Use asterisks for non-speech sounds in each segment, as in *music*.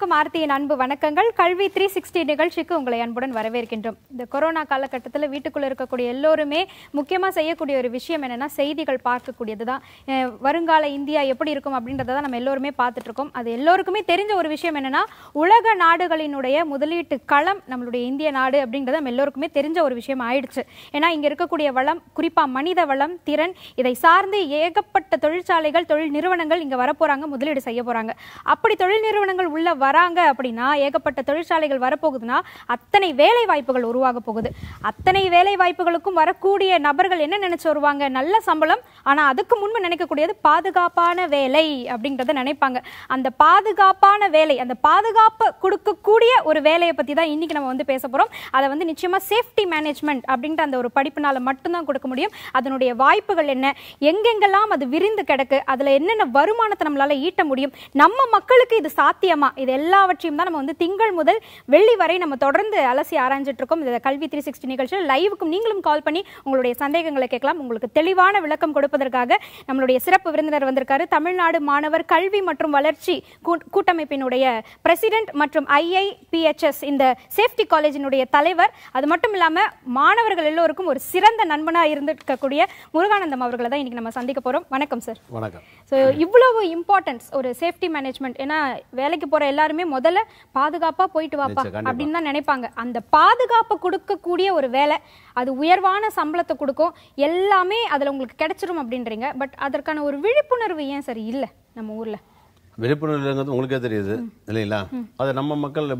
அனைவருக்கும் ஆர்த்தியின் அன்பு வணக்கங்கள் கல்வி த்ரீ சிக்ஸ்டி நிகழ்ச்சிக்கு உங்களை அன்புடன் வரவேற்கின்றோம் இந்த கொரோனா காலகட்டத்தில் வீட்டுக்குள்ளே இருக்கக்கூடிய எல்லோருமே முக்கியமாக செய்யக்கூடிய ஒரு விஷயம் என்னென்னா செய்திகள் பார்க்கக்கூடியது தான் வருங்கால இந்தியா எப்படி இருக்கும் அப்படின்றத தான் நம்ம எல்லோருமே பார்த்துட்ருக்கோம் அது எல்லோருக்குமே தெரிஞ்ச ஒரு விஷயம் என்னென்னா உலக நாடுகளினுடைய முதலீட்டு களம் நம்மளுடைய இந்திய நாடு அப்படின்றத நம்ம எல்லோருக்குமே தெரிஞ்ச ஒரு விஷயம் ஆயிடுச்சு ஏன்னா இங்கே இருக்கக்கூடிய வளம் குறிப்பாக மனித வளம் திறன் இதை சார்ந்து ஏகப்பட்ட தொழிற்சாலைகள் தொழில் நிறுவனங்கள் இங்கே வரப்போகிறாங்க முதலீடு செய்ய போகிறாங்க அப்படி தொழில் நிறுவனங்கள் உள்ள வராங்க அப்படின்னா ஏகப்பட்ட தொழிற்சாலைகள் வரப்போகுதுன்னா அத்தனை வேலை வாய்ப்புகள் உருவாக போகுது அத்தனை வேலை வாய்ப்புகளுக்கும் வரக்கூடிய நபர்கள் என்ன நினைச்சு வருவாங்க நல்ல சம்பளம் ஆனால் அதுக்கு முன்பு நினைக்கக்கூடியது பாதுகாப்பான வேலை அப்படிங்கறத நினைப்பாங்க அந்த பாதுகாப்பான வேலை அந்த பாதுகாப்பு கொடுக்கக்கூடிய ஒரு வேலையை பற்றி தான் இன்னைக்கு நம்ம வந்து பேச போறோம் அதை வந்து நிச்சயமாக சேஃப்டி மேனேஜ்மெண்ட் அப்படின்ற அந்த ஒரு படிப்புனால மட்டும்தான் கொடுக்க முடியும் அதனுடைய வாய்ப்புகள் என்ன எங்கெங்கெல்லாம் அது விரிந்து கிடக்கு அதில் என்னென்ன வருமானத்தை நம்மளால் ஈட்ட முடியும் நம்ம மக்களுக்கு இது சாத்தியமா இது எல்லாவற்றையும் தான் நம்ம வந்து திங்கள் முதல் வெள்ளி வரை நம்ம தொடர்ந்து அலசி ஆராய்ஞ்சிட்டு இருக்கோம் இந்த கல்வி த்ரீ சிக்ஸ்டி நிகழ்ச்சியில் லைவுக்கும் நீங்களும் கால் பண்ணி உங்களுடைய சந்தேகங்களை கேட்கலாம் உங்களுக்கு தெளிவான விளக்கம் கொடுப்பதற்காக நம்மளுடைய சிறப்பு விருந்தினர் வந்திருக்காரு தமிழ்நாடு மாணவர் கல்வி மற்றும் வளர்ச்சி கூட்டமைப்பினுடைய பிரசிடென்ட் மற்றும் ஐஐபிஎச்எஸ் இந்த சேஃப்டி காலேஜினுடைய தலைவர் அது மட்டும் இல்லாமல் மாணவர்கள் எல்லோருக்கும் ஒரு சிறந்த நண்பனாக இருந்திருக்கக்கூடிய முருகானந்தம் அவர்களை தான் இன்னைக்கு நம்ம சந்திக்க போகிறோம் வணக்கம் சார் வணக்கம் ஸோ இவ்வளவு இம்பார்ட்டன்ஸ் ஒரு சேஃப்டி மேனேஜ்மெண்ட் ஏன்னா வேலைக்கு போகிற எல்லாரும் எல்லாருமே முதல்ல பாதுகாப்பா போயிட்டு வாப்பா அப்படின்னு தான் நினைப்பாங்க அந்த பாதுகாப்பு கொடுக்கக்கூடிய ஒரு வேலை அது உயர்வான சம்பளத்தை கொடுக்கும் எல்லாமே அதுல உங்களுக்கு கிடைச்சிரும் அப்படின்றீங்க பட் அதற்கான ஒரு விழிப்புணர்வு ஏன் சரி இல்ல நம்ம ஊர்ல விழிப்புணர்வுங்கிறது உங்களுக்கே தெரியுது இல்லைங்களா அது நம்ம மக்கள்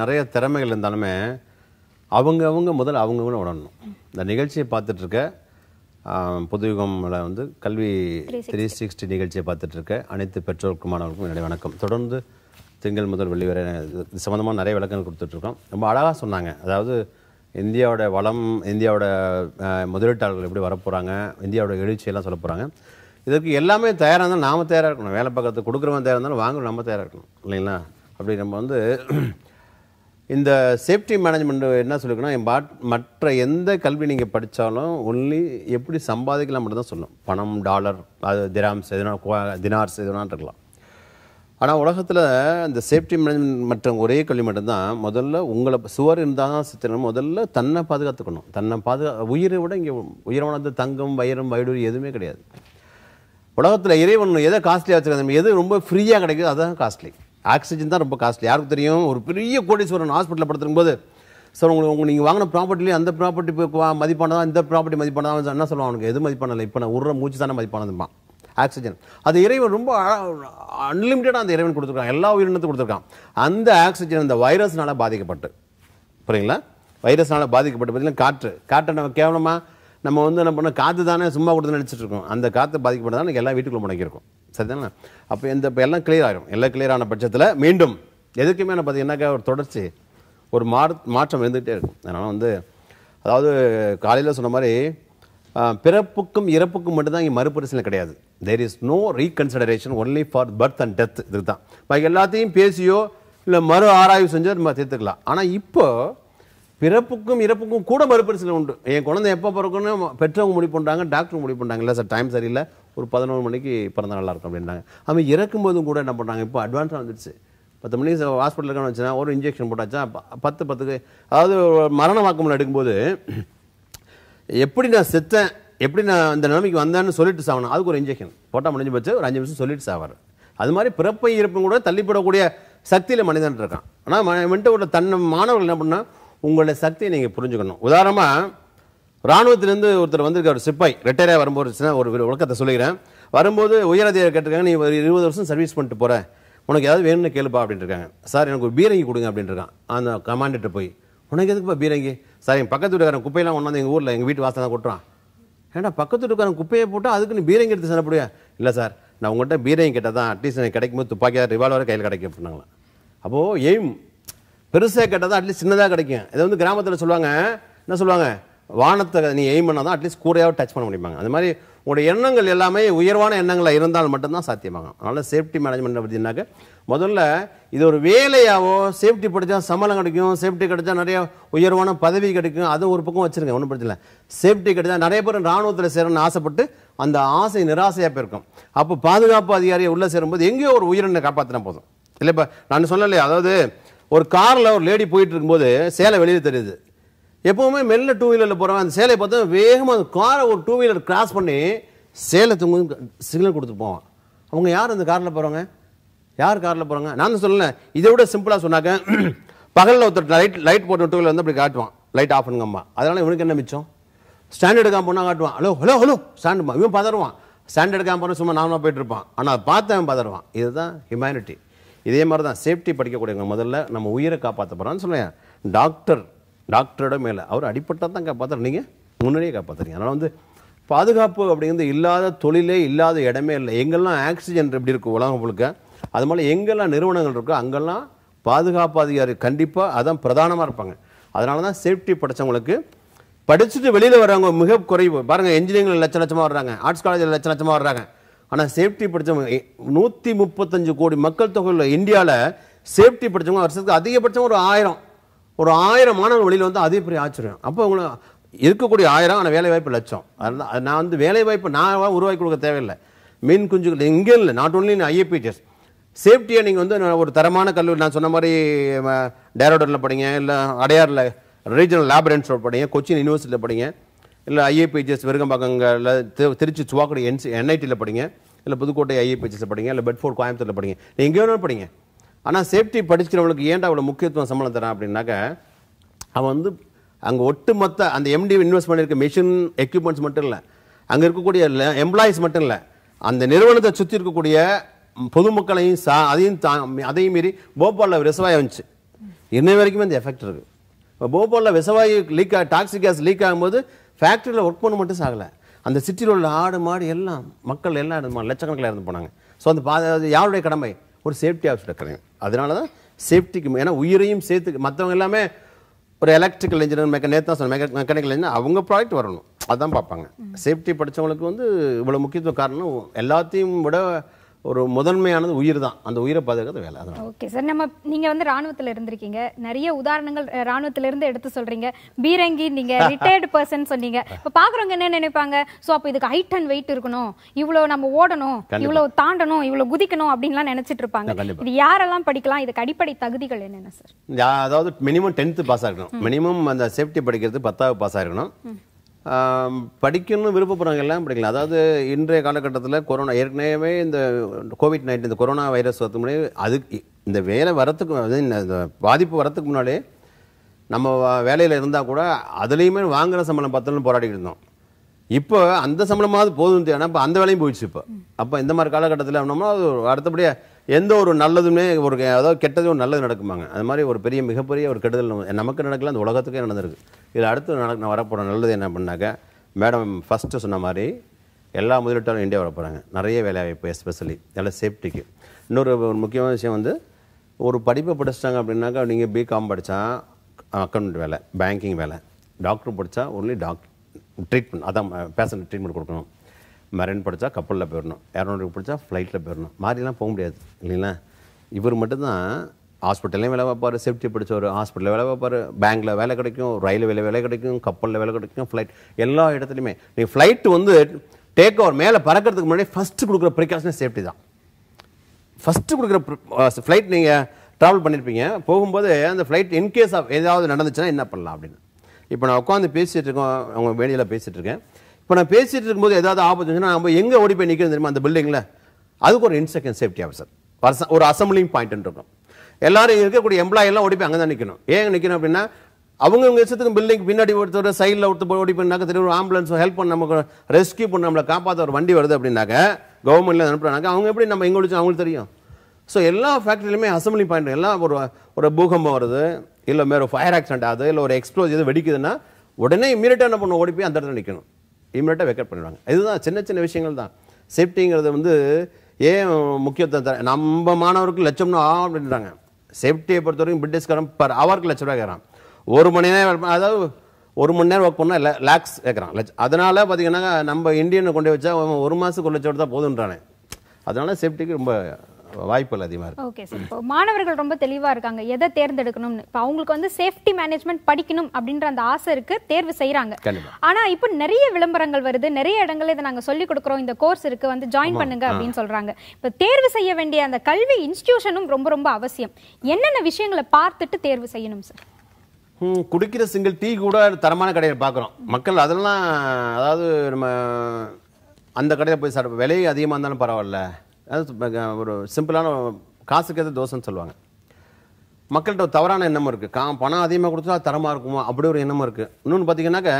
நிறைய திறமைகள் இருந்தாலுமே அவங்க அவங்க முதல்ல அவங்க உணரணும் இந்த நிகழ்ச்சியை பார்த்துட்ருக்க புதுயுகமில் வந்து கல்வி த்ரீ சிக்ஸ்டி நிகழ்ச்சியை பார்த்துட்ருக்க அனைத்து பெற்றோருக்கு மாணவர்களுக்கும் என்னுடைய வணக்கம் தொடர்ந்து திங்கள் முதல் வெள்ளி வரை இது சம்மந்தமாக நிறைய விளக்கங்கள் கொடுத்துட்ருக்கோம் ரொம்ப அழகாக சொன்னாங்க அதாவது இந்தியாவோட வளம் இந்தியாவோட முதலீட்டாளர்கள் எப்படி வரப்போகிறாங்க இந்தியாவோட எழுச்சியெல்லாம் சொல்ல போகிறாங்க இதற்கு எல்லாமே தயாராக இருந்தாலும் நாம் தயாராக இருக்கணும் வேலை பக்கத்தை கொடுக்குறவன் தயாராக இருந்தாலும் வாங்கணும் நம்ம தயாராக இருக்கணும் இல்லைங்களா அப்படி நம்ம வந்து இந்த சேஃப்டி மேனேஜ்மெண்ட் என்ன சொல்லிக்கணும் மற்ற எந்த கல்வி நீங்கள் படித்தாலும் ஒன்லி எப்படி சம்பாதிக்கலாம் மட்டும் தான் சொல்லணும் பணம் டாலர் அது திராம்ஸ் எதுனா தினார்ஸ் எதுனான் இருக்கலாம் ஆனால் உலகத்தில் இந்த சேஃப்டி மேனேஜ்மெண்ட் மற்றும் ஒரே கல்வி மட்டும்தான் முதல்ல உங்களை சுவர் இருந்தால் தான் சித்திரம் முதல்ல தன்னை பாதுகாத்துக்கணும் தன்னை பாதுகா உயிரை விட இங்கே உயரமானது தங்கம் வயிறம் வயடூர் எதுவுமே கிடையாது உலகத்தில் இறைவன் எதை காஸ்ட்லியாக வச்சுருக்காங்க எது ரொம்ப ஃப்ரீயாக கிடைக்குது அதுதான் காஸ்ட்லி ஆக்சிஜன் தான் ரொம்ப காஸ்ட்லி யாருக்கு தெரியும் ஒரு பெரிய கோடீஸ்வரன் ஹாஸ்பிட்டலில் படுத்துக்கும் போது சார் உங்களுக்கு உங்கள் நீங்கள் வாங்கின ப்ராப்பர்ட்டிலேயே அந்த ப்ராப்பர்ட்டி மதிப்பானதான் இந்த ப்ராப்பர்ட்டி மதிப்பானதான் என்ன சொல்லுவாங்க அவனுக்கு எது மதிப்பானது இப்போ நான் உருற மூச்சு தானே மதிப்பானதுப்பான் ஆக்சிஜன் அது இறைவன் ரொம்ப அன்லிமிட்டடாக அந்த இறைவன் கொடுத்துருக்கான் எல்லா உயிரினத்தையும் கொடுத்துருக்கான் அந்த ஆக்சிஜன் அந்த வைரஸ்னால பாதிக்கப்பட்டு புரியுங்களா வைரஸ்னால பாதிக்கப்பட்டு பார்த்தீங்கன்னா காற்று காற்றை நம்ம கேவலமாக நம்ம வந்து என்ன பண்ண காற்று தானே சும்மா கொடுத்து நினச்சிட்டு இருக்கோம் அந்த காற்று பாதிக்கப்பட்டதால் எல்லாம் வீட்டுக்குள்ளே முடங்கியிருக்கும் சரிதானே அப்போ இந்த இப்போ எல்லாம் கிளியர் ஆகிடும் எல்லாம் கிளியர் ஆன பட்சத்தில் மீண்டும் எதுக்குமே நான் பார்த்தீங்கன்னாக்கா ஒரு தொடர்ச்சி ஒரு மாற்றம் இருந்துகிட்டே இருக்கும் அதனால் வந்து அதாவது காலையில் சொன்ன மாதிரி பிறப்புக்கும் இறப்புக்கும் மட்டும்தான் இங்கே மறுபரிசீலனை கிடையாது there is no reconsideration only for birth and death இது தான் பாக்கி எல்லாத்தையும் பேசியோ இல்லை மறு ஆராய்வு செஞ்சோ நம்ம தீர்த்துக்கலாம் ஆனால் இப்போ பிறப்புக்கும் இறப்புக்கும் கூட மறுபரிசீலனை உண்டு என் குழந்தை எப்போ பிறக்குன்னு பெற்றவங்க முடிவு பண்ணுறாங்க டாக்டர் முடிவு பண்ணுறாங்க இல்லை சார் டைம் சரியில்லை ஒரு பதினோரு மணிக்கு பிறந்த நல்லா இருக்கும் அப்படின்றாங்க அவன் இறக்கும்போதும் கூட என்ன பண்ணுறாங்க இப்போ அட்வான்ஸாக வந்துடுச்சு பத்து மணிக்கு ஹாஸ்பிட்டலுக்கான வச்சுன்னா ஒரு இன்ஜெக்ஷன் போட்டாச்சா பத்து பத்துக்கு அதாவது மரண வாக்குமூலம் எடுக்கும்போது எப்படி நான் செத்தேன் எப்படி நான் இந்த நிலைமைக்கு வந்தேன்னு சொல்லிட்டு சாவணும் அதுக்கு ஒரு இன்ஜெக்ஷன் போட்டால் முடிஞ்சு போச்சு ஒரு அஞ்சு நிமிஷம் சொல்லிட்டு சாவார் அது மாதிரி பிறப்பை இருப்பும் கூட தள்ளிப்படக்கூடிய சக்தியில் மனிதன் இருக்கான் ஆனால் வந்துட்டு ஒரு தன் மாணவர்கள் என்ன பண்ணால் உங்களுடைய சக்தியை நீங்கள் புரிஞ்சுக்கணும் உதாரணமாக ராணுவத்திலேருந்து ஒருத்தர் வந்திருக்கார் சிப்பாய் ரிட்டையராக வரும்போது ஒரு உலகத்தை சொல்லிக்கிறேன் வரும்போது உயரதிகாரி கேட்டிருக்காங்க நீ ஒரு இருபது வருஷம் சர்வீஸ் பண்ணிட்டு போகிறேன் உனக்கு ஏதாவது வேணும்னு கேளுப்பா அப்படின்ட்டு இருக்காங்க சார் எனக்கு ஒரு பீரங்கி கொடுங்க அப்படின்ட்டு இருக்கான் அந்த கமாண்டர்கிட்ட போய் உனக்கு எதுக்குப்பா பீரங்கி சார் எங்கள் பக்கத்து வீட்டுக்காரன் குப்பையெல்லாம் ஒன்று வந்து எங்கள் ஊரில் எங்கள் வீட்டு வாசல் தான் கொட்டுறான் ஏன்னா பக்கத்து வீட்டுக்காரன் குப்பையை போட்டால் அதுக்கு நீ பீரங்கி எடுத்து சண்டை இல்லை சார் நான் உங்கள்கிட்ட பீரங்கி கேட்டால் தான் அட்லீஸ்ட் எனக்கு கிடைக்கும்போது துப்பாக்கியாக ரிவால்வர் கையில் கிடைக்கும் அப்படின்னாங்களா அப்போது எய்ம் பெருசாக கேட்டால் தான் அட்லீஸ்ட் சின்னதாக கிடைக்கும் இதை வந்து கிராமத்தில் சொல்லுவாங்க என்ன சொல்லுவாங்க வானத்தை நீ எய்ம் பண்ணால் தான் அட்லீஸ்ட் கூடையாக டச் பண்ண முடியுமாங்க அந்த மாதிரி உங்களுடைய எண்ணங்கள் எல்லாமே உயர்வான எண்ணங்களாக இருந்தால் மட்டும்தான் சாத்தியமாகும் அதனால் சேஃப்டி மேனேஜ்மெண்ட் பார்த்தீங்கன்னாக்க முதல்ல இது ஒரு வேலையாவோ சேஃப்டி படித்தா சம்பளம் கிடைக்கும் சேஃப்டி கிடைச்சா நிறைய உயர்வான பதவி கிடைக்கும் அது ஒரு பக்கம் வச்சுருங்க ஒன்றும் பிரச்சனை இல்லை சேஃப்டி கிடைச்சா நிறைய பேர் இராணுவத்தில் சேரணும்னு ஆசைப்பட்டு அந்த ஆசை நிராசையாக போயிருக்கும் அப்போ பாதுகாப்பு அதிகாரியை உள்ளே சேரும்போது எங்கேயோ ஒரு உயிரினை காப்பாற்றினா போதும் இல்லை இப்போ நான் சொல்லலையே அதாவது ஒரு காரில் ஒரு லேடி போயிட்டு இருக்கும்போது சேலை வெளியே தெரியுது எப்போவுமே மெல்ல டூ வீலரில் போகிறவன் அந்த சேலையை பார்த்து வேகமாக அந்த காரை ஒரு டூ வீலர் கிராஸ் பண்ணி சேலை தூங்கு சிக்னல் கொடுத்துட்டு போவான் அவங்க யார் அந்த காரில் போகிறவங்க யார் காரில் போகிறாங்க நான் தான் சொல்லலை இதை விட சிம்பிளாக சொன்னாக்க *clears throat* பகலில் ஒருத்தர் லைட் லைட் போட்ட டூ வீலர் வந்து அப்படி காட்டுவான் லைட் ஆஃப் பண்ணுங்கம்மா அதனால் இவனுக்கு என்ன மிச்சம் ஸ்டாண்ட் எடுக்காம போனால் காட்டுவான் ஹலோ ஹலோ ஹலோ ஸ்டாண்டுமா இவன் பதறுவான் ஸ்டாண்ட் எடுக்காம போனால் சும்மா நார்மலாக போயிட்டு இருப்பான் ஆனால் அதை பார்த்து அவன் பதறுவான் இதுதான் ஹியூமனிட்டி இதே மாதிரி தான் சேஃப்டி படிக்கக்கூடியவங்க முதல்ல நம்ம உயிரை காப்பாற்ற போகிறான்னு சொல்லுவேன் டாக்டர் டாக்டரோட மேலே அவர் அடிப்பட்டால் தான் காப்பாற்றுறீங்க முன்னாடியே காப்பாற்றுறீங்க அதனால் வந்து பாதுகாப்பு அப்படிங்கிறது இல்லாத தொழிலே இல்லாத இடமே இல்லை எங்கெல்லாம் ஆக்சிஜன் எப்படி இருக்கும் உலகம் முழுக்க அது மாதிரி எங்கெல்லாம் நிறுவனங்கள் இருக்கோ அங்கெல்லாம் பாதுகாப்பு அதிகாரி கண்டிப்பாக அதான் பிரதானமாக இருப்பாங்க அதனால தான் சேஃப்டி படித்தவங்களுக்கு படிச்சுட்டு வெளியில் வர்றவங்க மிக குறைவு பாருங்கள் என்ஜினியரிங்கில் லட்ச லட்சமாக வர்றாங்க ஆர்ட்ஸ் காலேஜில் லட்ச லட்சமாக வர்றாங்க ஆனால் சேஃப்டி படித்தவங்க நூற்றி முப்பத்தஞ்சு கோடி மக்கள் தொகையில் இந்தியாவில் சேஃப்டி படித்தவங்க வருஷத்துக்கு அதிகபட்சம் ஒரு ஆயிரம் ஒரு ஆயிரம் மாணவர்கள் வெளியில் வந்து அதே பெரிய ஆச்சரியம் அப்போ அவங்களும் இருக்கக்கூடிய ஆயிரம் ஆனால் வேலைவாய்ப்பு லட்சம் அதனால் நான் வந்து வேலைவாய்ப்பு நான் உருவாக்கி கொடுக்க தேவையில்லை மீன் குஞ்சுகள் இங்கே இல்லை நாட் ஓன்லி ஐஏபிடிஎஸ் சேஃப்டியை நீங்கள் வந்து ஒரு தரமான கல்லூரி நான் சொன்ன மாதிரி டேரோடரில் படிங்க இல்லை அடையாரில் ரீஜனல் லேபரன்ஸோட படிங்க கொச்சின் யூனிவர்சிட்டியில் படிங்க இல்லை ஐஏபிஜிஎஸ் விருகம்பாக்கங்களில் திருச்சி சுவாக்குடி என்சி என்ஐடியில் படிங்க இல்லை புதுக்கோட்டை ஐஏபிஜிஎஸில் படிங்க இல்லை பெட்ஃபோர்ட் கோயம்புத்தூரில் படிங்க நீங்கள் எங்கே வேணாலும் படிங்க ஆனால் சேஃப்டி படிச்சுக்கிறவங்களுக்கு ஏன்டா அவ்வளோ முக்கியத்துவம் சம்பளம் தரான் அப்படின்னாக்க அவன் வந்து அங்கே ஒட்டுமொத்த அந்த எம்டி இன்வெஸ்ட் பண்ணியிருக்க மிஷின் எக்யூப்மெண்ட்ஸ் மட்டும் இல்லை அங்கே இருக்கக்கூடிய எம்ப்ளாயிஸ் மட்டும் இல்லை அந்த நிறுவனத்தை சுற்றி இருக்கக்கூடிய பொதுமக்களையும் சா அதையும் தா அதையும் மீறி போபாலில் விசவாயம் வந்துச்சு இன்ன வரைக்குமே அந்த எஃபெக்ட் இருக்குது இப்போ போபாலில் விசவாயு லீக் ஆக டாக்ஸிக் கேஸ் லீக் ஆகும்போது ஃபேக்ட்ரியில் ஒர்க் பண்ண மட்டும் சாகலை அந்த சிட்டியில் உள்ள ஆடு மாடு எல்லாம் மக்கள் எல்லாம் இருந்து லட்சக்கணக்கில் இருந்து போனாங்க ஸோ அந்த பா யாருடைய கடமை ஒரு சேஃப்டி ஆப்ஷன் இருக்கிறாங்க அதனால தான் சேஃப்டிக்கு ஏன்னா உயிரையும் சேர்த்து மற்றவங்க எல்லாமே ஒரு எலக்ட்ரிக்கல் இன்ஜினியர் மெக்க நேத்தான் சொன்ன மெக்க மெக்கானிக்கல் இன்ஜினியர் அவங்க ப்ராடக்ட் வரணும் அதான் பார்ப்பாங்க சேஃப்டி படித்தவங்களுக்கு வந்து இவ்வளோ முக்கியத்துவம் காரணம் எல்லாத்தையும் விட ஒரு முதன்மையானது உயிர் தான் அந்த உயிரை பாதுகாக்கிறது வேலை அதான் ஓகே சார் நம்ம நீங்க வந்து ராணுவத்தில் இருந்திருக்கீங்க நிறைய உதாரணங்கள் இருந்து எடுத்து சொல்றீங்க பீரங்கி நீங்க ரிட்டையர்டு *laughs* பர்சன் சொன்னீங்க இப்போ பாக்குறவங்க என்ன நினைப்பாங்க ஸோ அப்போ இதுக்கு ஹைட் அண்ட் வெயிட் இருக்கணும் இவ்வளோ நம்ம ஓடணும் இவ்வளோ தாண்டணும் இவ்வளோ குதிக்கணும் அப்படின்லாம் நினைச்சிட்டு இருப்பாங்க இது யாரெல்லாம் படிக்கலாம் இதுக்கு அடிப்படை தகுதிகள் என்னென்ன சார் அதாவது மினிமம் டென்த்து பாஸ் ஆகணும் மினிமம் அந்த சேஃப்டி படிக்கிறது பத்தாவது பாஸ் ஆகணும் படிக்கணும்னு விருப்பப்படுறவங்க எல்லாம் படிக்கலாம் அதாவது இன்றைய காலகட்டத்தில் கொரோனா ஏற்கனவே இந்த கோவிட் நைன்டீன் இந்த கொரோனா வைரஸ் வரது முன்னாடி அதுக்கு இந்த வேலை வரத்துக்கு இந்த பாதிப்பு வரத்துக்கு முன்னாடி நம்ம வேலையில் இருந்தால் கூட அதுலேயுமே வாங்குகிற சம்பளம் பார்த்தாலும் போராடிக்கிட்டு இருந்தோம் இப்போ அந்த சம்பளமாவது போதும் ஏன்னா இப்போ அந்த வேலையும் போயிடுச்சு இப்போ அப்போ இந்த மாதிரி காலகட்டத்தில் என்னமோ அது அடுத்தபடியாக எந்த ஒரு நல்லதுமே ஒரு அதாவது கெட்டதும் ஒரு நல்லது நடக்குமாங்க அது மாதிரி ஒரு பெரிய மிகப்பெரிய ஒரு கெடுதல் நமக்கு நடக்கல அந்த உலகத்துக்கே நடந்திருக்கு இதில் அடுத்து நடக்க வரப்போகிற நல்லது என்ன பண்ணாக்க மேடம் ஃபஸ்ட்டு சொன்ன மாதிரி எல்லா முதலீட்டாலும் இந்தியா வர போகிறாங்க நிறைய வேலைவாய்ப்பு எஸ்பெஷலி எல்லாம் சேஃப்டிக்கு இன்னொரு ஒரு முக்கியமான விஷயம் வந்து ஒரு படிப்பை படிச்சிட்டாங்க அப்படின்னாக்கா நீங்கள் பிகாம் படித்தா அக்கௌண்ட் வேலை பேங்கிங் வேலை டாக்டர் படித்தா ஒன்லி டாக்டர் ட்ரீட்மெண்ட் அதான் பேஷண்ட் ட்ரீட்மெண்ட் கொடுக்கணும் மெரைன் படித்தா கப்பலில் போயிடணும் ஏரோனாட்டிக் படித்தா ஃப்ளைட்டில் போயிடணும் மாதிரிலாம் போக முடியாது இல்லைங்களா இவர் மட்டும்தான் ஹாஸ்பிட்டல்லையும் வேலை பார்ப்பார் சேஃப்டி படித்தவர் ஹாஸ்பிட்டலில் வேலை பார்ப்பார் பேங்கில் வேலை கிடைக்கும் ரயில் வேலை வேலை கிடைக்கும் கப்பலில் வேலை கிடைக்கும் ஃப்ளைட் எல்லா இடத்துலையுமே நீங்கள் ஃப்ளைட்டு வந்து டேக் ஓவர் மேலே பறக்கிறதுக்கு முன்னாடி ஃபஸ்ட்டு கொடுக்குற ப்ரிகாஷனே சேஃப்டி தான் ஃபஸ்ட்டு கொடுக்குற ஃப்ளைட் uh, நீங்கள் ட்ராவல் பண்ணியிருப்பீங்க போகும்போது அந்த ஃப்ளைட் இன்கேஸ் ஆஃப் ஏதாவது நடந்துச்சுன்னா என்ன பண்ணலாம் அப்படின்னு இப்போ நான் உட்காந்து பேசிகிட்டு இருக்கோம் அவங்க வேலையில் பேசிகிட்டு இருக்கேன் இப்போ நான் பேசிகிட்டு இருக்கும்போது ஏதாவது ஆபத்து நம்ம எங்கே ஓடி போய் நிற்கிறது தெரியுமா அந்த பில்டிங்கில் அதுக்கு ஒரு இன்செக்டன் சேஃப்டி ஆஃபீஸர் வருஷம் ஒரு அசம்பிளிங் பாயிண்ட் இருக்கும் எல்லாரும் இருக்கக்கூடிய எம்ப்ளாயெல்லாம் ஓடி போய் அங்கே தான் நிற்கணும் ஏன் நிற்கணும் அப்படின்னா அவங்க அவங்க இஷ்டத்துக்கு பில்டிங் பின்னாடி ஒருத்தர் சைடில் ஒருத்தர் ஓடி போயிருந்தாக்க தெரியும் ஒரு ஆம்புலன்ஸ் ஹெல்ப் பண்ண நமக்கு ரெஸ்கியூ பண்ண நம்மளை காப்பாற்ற ஒரு வண்டி வருது அப்படின்னாக்க கவர்மெண்ட்ல அனுப்புறாங்க அவங்க எப்படி நம்ம எங்கே ஒழிச்சு அவங்களுக்கு தெரியும் ஸோ எல்லா ஃபேக்ட்ரிலையுமே அசம்பிளி பாயிண்ட் எல்லாம் ஒரு ஒரு பூகம்பம் வருது இல்லை மேலே ஒரு ஃபயர் ஆக்சிடென்ட் ஆகுது இல்லை ஒரு எக்ஸ்ப்ளோஸ் எது வெடிக்குதுன்னா உடனே இம்மீடியட்டாக என்ன பண்ணுவோம் ஓடி போய் அந்த இடத்துல நிற்கணும் இமீடியட்டாக வேக்கப் பண்ணிடுவாங்க இதுதான் சின்ன சின்ன விஷயங்கள் தான் சேஃப்டிங்கிறது வந்து ஏன் முக்கியத்துவம் தர நம்ம மாணவருக்கு லட்சம்னா அப்படின்றாங்க சேஃப்டியை பொறுத்த வரைக்கும் பிரிட்டிஷ்காரன் பர் அவருக்கு லட்சம் ரூபா கேட்குறான் ஒரு மணி நேரம் அதாவது ஒரு மணி நேரம் ஒர்க் பண்ணால் லேக்ஸ் கேட்குறான் லட்ச அதனால் பார்த்தீங்கன்னா நம்ம இந்தியனை கொண்டு வச்சா ஒரு மாதத்துக்கு ஒரு லட்சம் தான் போதுன்றானே அதனால் சேஃப்டிக்கு ரொம்ப வாய்ப்புகள் அதிகமாக இருக்கு ஓகே சார் இப்போ மாணவர்கள் ரொம்ப தெளிவாக இருக்காங்க எதை தேர்ந்தெடுக்கணும்னு இப்போ அவங்களுக்கு வந்து சேஃப்டி மேனேஜ்மெண்ட் படிக்கணும் அப்படின்ற அந்த ஆசை இருக்கு தேர்வு செய்கிறாங்க ஆனால் இப்போ நிறைய விளம்பரங்கள் வருது நிறைய இடங்கள் இதை நாங்கள் சொல்லிக் கொடுக்குறோம் இந்த கோர்ஸ் இருக்கு வந்து ஜாயின் பண்ணுங்க அப்படின்னு சொல்றாங்க இப்போ தேர்வு செய்ய வேண்டிய அந்த கல்வி இன்ஸ்டியூஷனும் ரொம்ப ரொம்ப அவசியம் என்னென்ன விஷயங்களை பார்த்துட்டு தேர்வு செய்யணும் சார் குடிக்கிற சிங்கிள் டீ கூட தரமான கடையில் பார்க்குறோம் மக்கள் அதெல்லாம் அதாவது நம்ம அந்த கடையில் போய் சாப்பிட விலையும் அதிகமாக இருந்தாலும் பரவாயில்ல அதாவது ஒரு சிம்பிளான காசுக்கு எது தோசைன்னு சொல்லுவாங்க மக்கள்கிட்ட ஒரு தவறான எண்ணமும் இருக்குது கா பணம் அதிகமாக கொடுத்தா தரமாக இருக்குமா அப்படி ஒரு எண்ணமும் இருக்குது இன்னொன்று பார்த்தீங்கன்னாக்க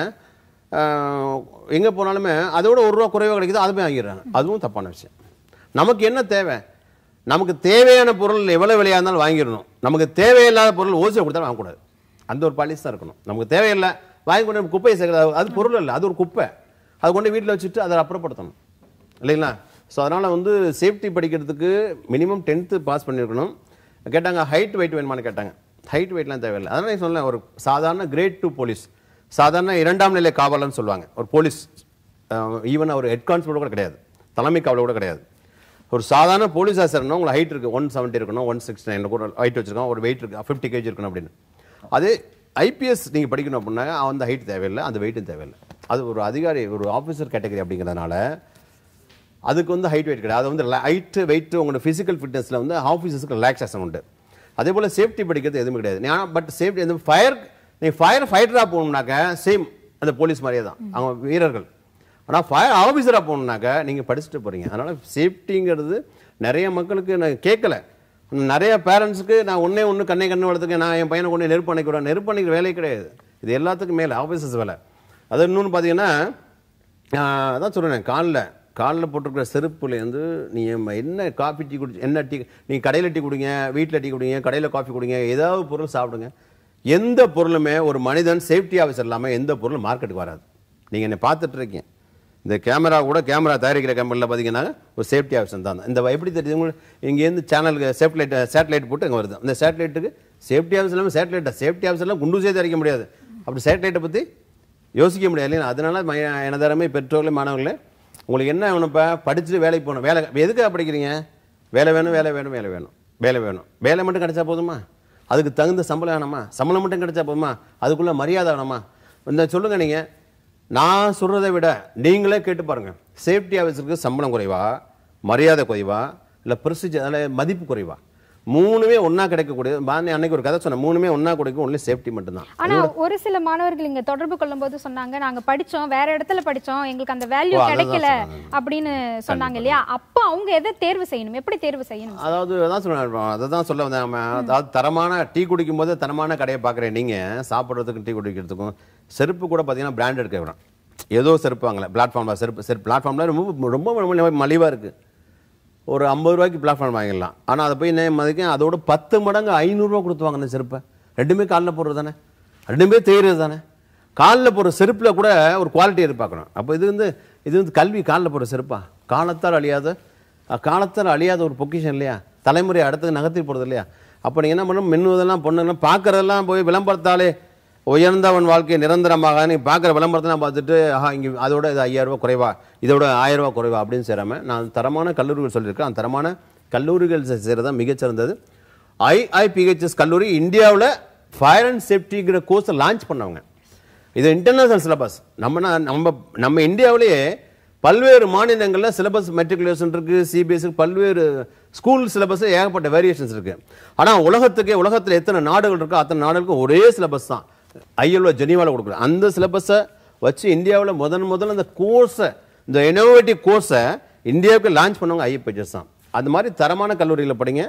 எங்கே போனாலுமே அதோட ஒரு ரூபா குறைவாக கிடைக்குதோ அதுவுமே வாங்கிடுறாங்க அதுவும் தப்பான விஷயம் நமக்கு என்ன தேவை நமக்கு தேவையான பொருள் எவ்வளோ விலையாக இருந்தாலும் வாங்கிடணும் நமக்கு தேவையில்லாத பொருள் ஓசியை கொடுத்தாலும் வாங்கக்கூடாது அந்த ஒரு பாலிசி தான் இருக்கணும் நமக்கு தேவையில்லை வாங்கி கொண்டு குப்பையை சேர்க்கறது அது பொருள் இல்லை அது ஒரு குப்பை அது கொண்டு வீட்டில் வச்சுட்டு அதை அப்புறப்படுத்தணும் இல்லைங்களா ஸோ அதனால் வந்து சேஃப்டி படிக்கிறதுக்கு மினிமம் டென்த்து பாஸ் பண்ணியிருக்கணும் கேட்டாங்க ஹைட் வெயிட் வேணுமான்னு கேட்டாங்க ஹைட் வெயிட்லாம் தேவையில்லை அதனால் நான் சொல்லலாம் ஒரு சாதாரண கிரேட் டூ போலீஸ் சாதாரண இரண்டாம் நிலை காவலர்னு சொல்லுவாங்க ஒரு போலீஸ் ஈவன் அவர் ஹெட் கான்ஸ்டபிள் கூட கிடையாது தலைமை காவலர் கூட கிடையாது ஒரு சாதாரண போலீஸ் ஆசர்னா உங்களுக்கு ஹைட் இருக்குது ஒன் செவன்ட்டி இருக்கணும் ஒன் சிக்ஸ்டி நைன் கூட ஹைட் வச்சுருக்கோம் ஒரு வெயிட் இருக்குது ஃபிஃப்டி கேஜி இருக்கணும் அப்படின்னு அதே ஐபிஎஸ் நீங்கள் படிக்கணும் அப்படின்னா அந்த ஹைட் தேவையில்லை அந்த வெயிட்டும் தேவையில்லை அது ஒரு அதிகாரி ஒரு ஆஃபீஸர் கேட்டகரி அப்படிங்கிறதுனால அதுக்கு வந்து ஹைட் வெயிட் கிடையாது அது வந்து ஹைட்டு வெயிட்டு உங்களோட ஃபிசிக்கல் ஃபிட்னஸில் வந்து ஆஃபீஸஸ்க்கு ரிலாக்ஸேஷன் உண்டு அதே போல் சேஃப்டி படிக்கிறது எதுவுமே கிடையாது ஏன்னா பட் சேஃப்டி எதுவும் ஃபயர் நீங்கள் ஃபயர் ஃபைட்டராக போகணுன்னாக்க சேம் அந்த போலீஸ் மாதிரியே தான் அவங்க வீரர்கள் ஆனால் ஃபயர் ஆஃபீஸராக போகணுன்னாக்க நீங்கள் படிச்சுட்டு போகிறீங்க அதனால் சேஃப்டிங்கிறது நிறைய மக்களுக்கு நான் கேட்கலை நிறைய பேரண்ட்ஸுக்கு நான் ஒன்றே ஒன்று கண்ணை கண்ணு வளர்த்துக்கேன் நான் என் பையனை கொண்டு நெருப்பு அணைக்கிறேன் நெருப்பு அணைக்கிற வேலையே கிடையாது இது எல்லாத்துக்கும் மேலே ஆஃபீஸர்ஸ் வேலை அது இன்னொன்று பார்த்தீங்கன்னா அதான் சொல்கிறேன் காலில் காலில் போட்டிருக்கிற செருப்புலேருந்து நீ என்ன காஃபி டீ குடி என்ன டீ நீங்கள் கடையில் டீ குடிங்க வீட்டில் டீ குடிங்க கடையில் காஃபி குடிங்க ஏதாவது பொருள் சாப்பிடுங்க எந்த பொருளுமே ஒரு மனிதன் சேஃப்டி ஆஃபீஸர் இல்லாமல் எந்த பொருளும் மார்க்கெட்டுக்கு வராது நீங்கள் என்னை பார்த்துட்ருக்கீங்க இந்த கேமரா கூட கேமரா தயாரிக்கிற கம்பெனியில் பார்த்தீங்கன்னா ஒரு சேஃப்டி ஆஃபீஸர் தான் இந்த எப்படி தெரியுது இங்கேருந்து சேனலுக்கு சேட்டலைட் சேட்டலைட் போட்டு அங்கே வருது அந்த சேட்டலைட்டுக்கு சேஃப்டி ஆஃபீஸ் இல்லாமல் சேட்டலைட்டை சேஃப்டி ஆஃபீஸர்லாம் குண்டூசே தயாரிக்க முடியாது அப்படி சேட்டலைட்டை பற்றி யோசிக்க முடியாது இல்லையா அதனால் மய எனதாரமே பெற்றோர்களே மாணவர்களே உங்களுக்கு என்ன வேணும்ப்பா படிச்சுட்டு வேலைக்கு போகணும் வேலை எதுக்காக படிக்கிறீங்க வேலை வேணும் வேலை வேணும் வேலை வேணும் வேலை வேணும் வேலை மட்டும் கிடைச்சா போதுமா அதுக்கு தகுந்த சம்பளம் வேணுமா சம்பளம் மட்டும் கிடைச்சா போதுமா அதுக்குள்ளே மரியாதை வேணுமா இந்த சொல்லுங்கள் நீங்கள் நான் சொல்கிறத விட நீங்களே கேட்டு பாருங்கள் சேஃப்டி ஆஃபீஸருக்கு சம்பளம் குறைவா மரியாதை குறைவா இல்லை ப்ரொசீஜர் அதில் மதிப்பு குறைவா மூணுமே ஒன்னா கிடைக்கக்கூடியது பாந்தி அன்னைக்கு ஒரு கதை சொன்ன மூணுமே ஒன்னா கிடைக்கும் ஒன்லி சேஃப்டி மட்டும்தான் ஆனா ஒரு சில மாணவர்கள் இங்க தொடர்பு கொள்ளும் போது சொன்னாங்க நாங்க படிச்சோம் வேற இடத்துல படிச்சோம் எங்களுக்கு அந்த வேல்யூ கிடைக்கல அப்படின்னு சொன்னாங்க இல்லையா அப்ப அவங்க எதை தேர்வு செய்யணும் எப்படி தேர்வு செய்யணும் அதாவது அதான் சொல்லுவேன் அதை தான் சொல்ல வந்தாங்க அதாவது தரமான டீ குடிக்கும் போது தரமான கடையை பாக்குறேன் நீங்க சாப்பிட்றதுக்கும் டீ குடிக்கிறதுக்கும் செருப்பு கூட பாத்தீங்கன்னா பிராண்டட் கேட்கலாம் ஏதோ வாங்கல பிளாட்ஃபார்ம்ல செருப்பு செருப்பு பிளாட்ஃபார்ம்ல ரொம்ப ரொம்ப மலிவாக இருக்கு ஒரு ஐம்பது ரூபாய்க்கு பிளாட்ஃபார்ம் வாங்கிடலாம் ஆனால் அதை போய் என்ன மதிக்கும் அதோட பத்து மடங்கு ஐநூறுரூவா கொடுத்து வாங்கின செருப்பை ரெண்டுமே காலில் போடுறது தானே ரெண்டுமே தேயிறது தானே காலில் போடுற செருப்பில் கூட ஒரு குவாலிட்டி எதிர்பார்க்கணும் அப்போ இது வந்து இது வந்து கல்வி காலில் போடுற செருப்பா காலத்தால் அழியாத காலத்தால் அழியாத ஒரு பொக்கிஷன் இல்லையா தலைமுறை அடுத்தது நகர்த்தி போடுறது இல்லையா அப்போ நீங்கள் என்ன பண்ணணும் மின்னுவதெல்லாம் பொண்ணுங்களாம் பார்க்குறதெல்லாம் போய் விளம்பரத்தாலே உயர்ந்தவன் வாழ்க்கை நிரந்தரமாக நீ பார்க்குற விளம்பரத்தை நான் பார்த்துட்டு ஆஹா இங்கே அதோட இது ஐயாயிரரூபா குறைவா இதோட ஆயிரரூபா குறைவா அப்படின்னு செய்கிறாம நான் தரமான கல்லூரிகள் சொல்லியிருக்கேன் அந்த தரமான கல்லூரிகள் செய்கிறது தான் மிகச்சிறந்தது ஐஐபிஹெச்எஸ் கல்லூரி இந்தியாவில் ஃபயர் அண்ட் சேஃப்டிங்கிற கோர்ஸை லான்ச் பண்ணவங்க இது இன்டர்நேஷ்னல் சிலபஸ் நம்ம நம்ம நம்ம இந்தியாவிலேயே பல்வேறு மாநிலங்களில் சிலபஸ் மெட்ரிகுலேஷன் இருக்குது சிபிஎஸ்சி பல்வேறு ஸ்கூல் சிலபஸ் ஏகப்பட்ட வேரியேஷன்ஸ் இருக்குது ஆனால் உலகத்துக்கே உலகத்தில் எத்தனை நாடுகள் இருக்கோ அத்தனை நாடுகளுக்கும் ஒரே சிலபஸ் தான் ஐஎல்ஓ ஜெனிவாவில் கொடுக்குற அந்த சிலபஸை வச்சு இந்தியாவில் முதன் முதல் அந்த கோர்ஸை இந்த இனோவேட்டிவ் கோர்ஸை இந்தியாவுக்கு லான்ச் பண்ணுவாங்க ஐஎப்பிஎஸ் தான் அந்த மாதிரி தரமான கல்லூரியில் படிங்க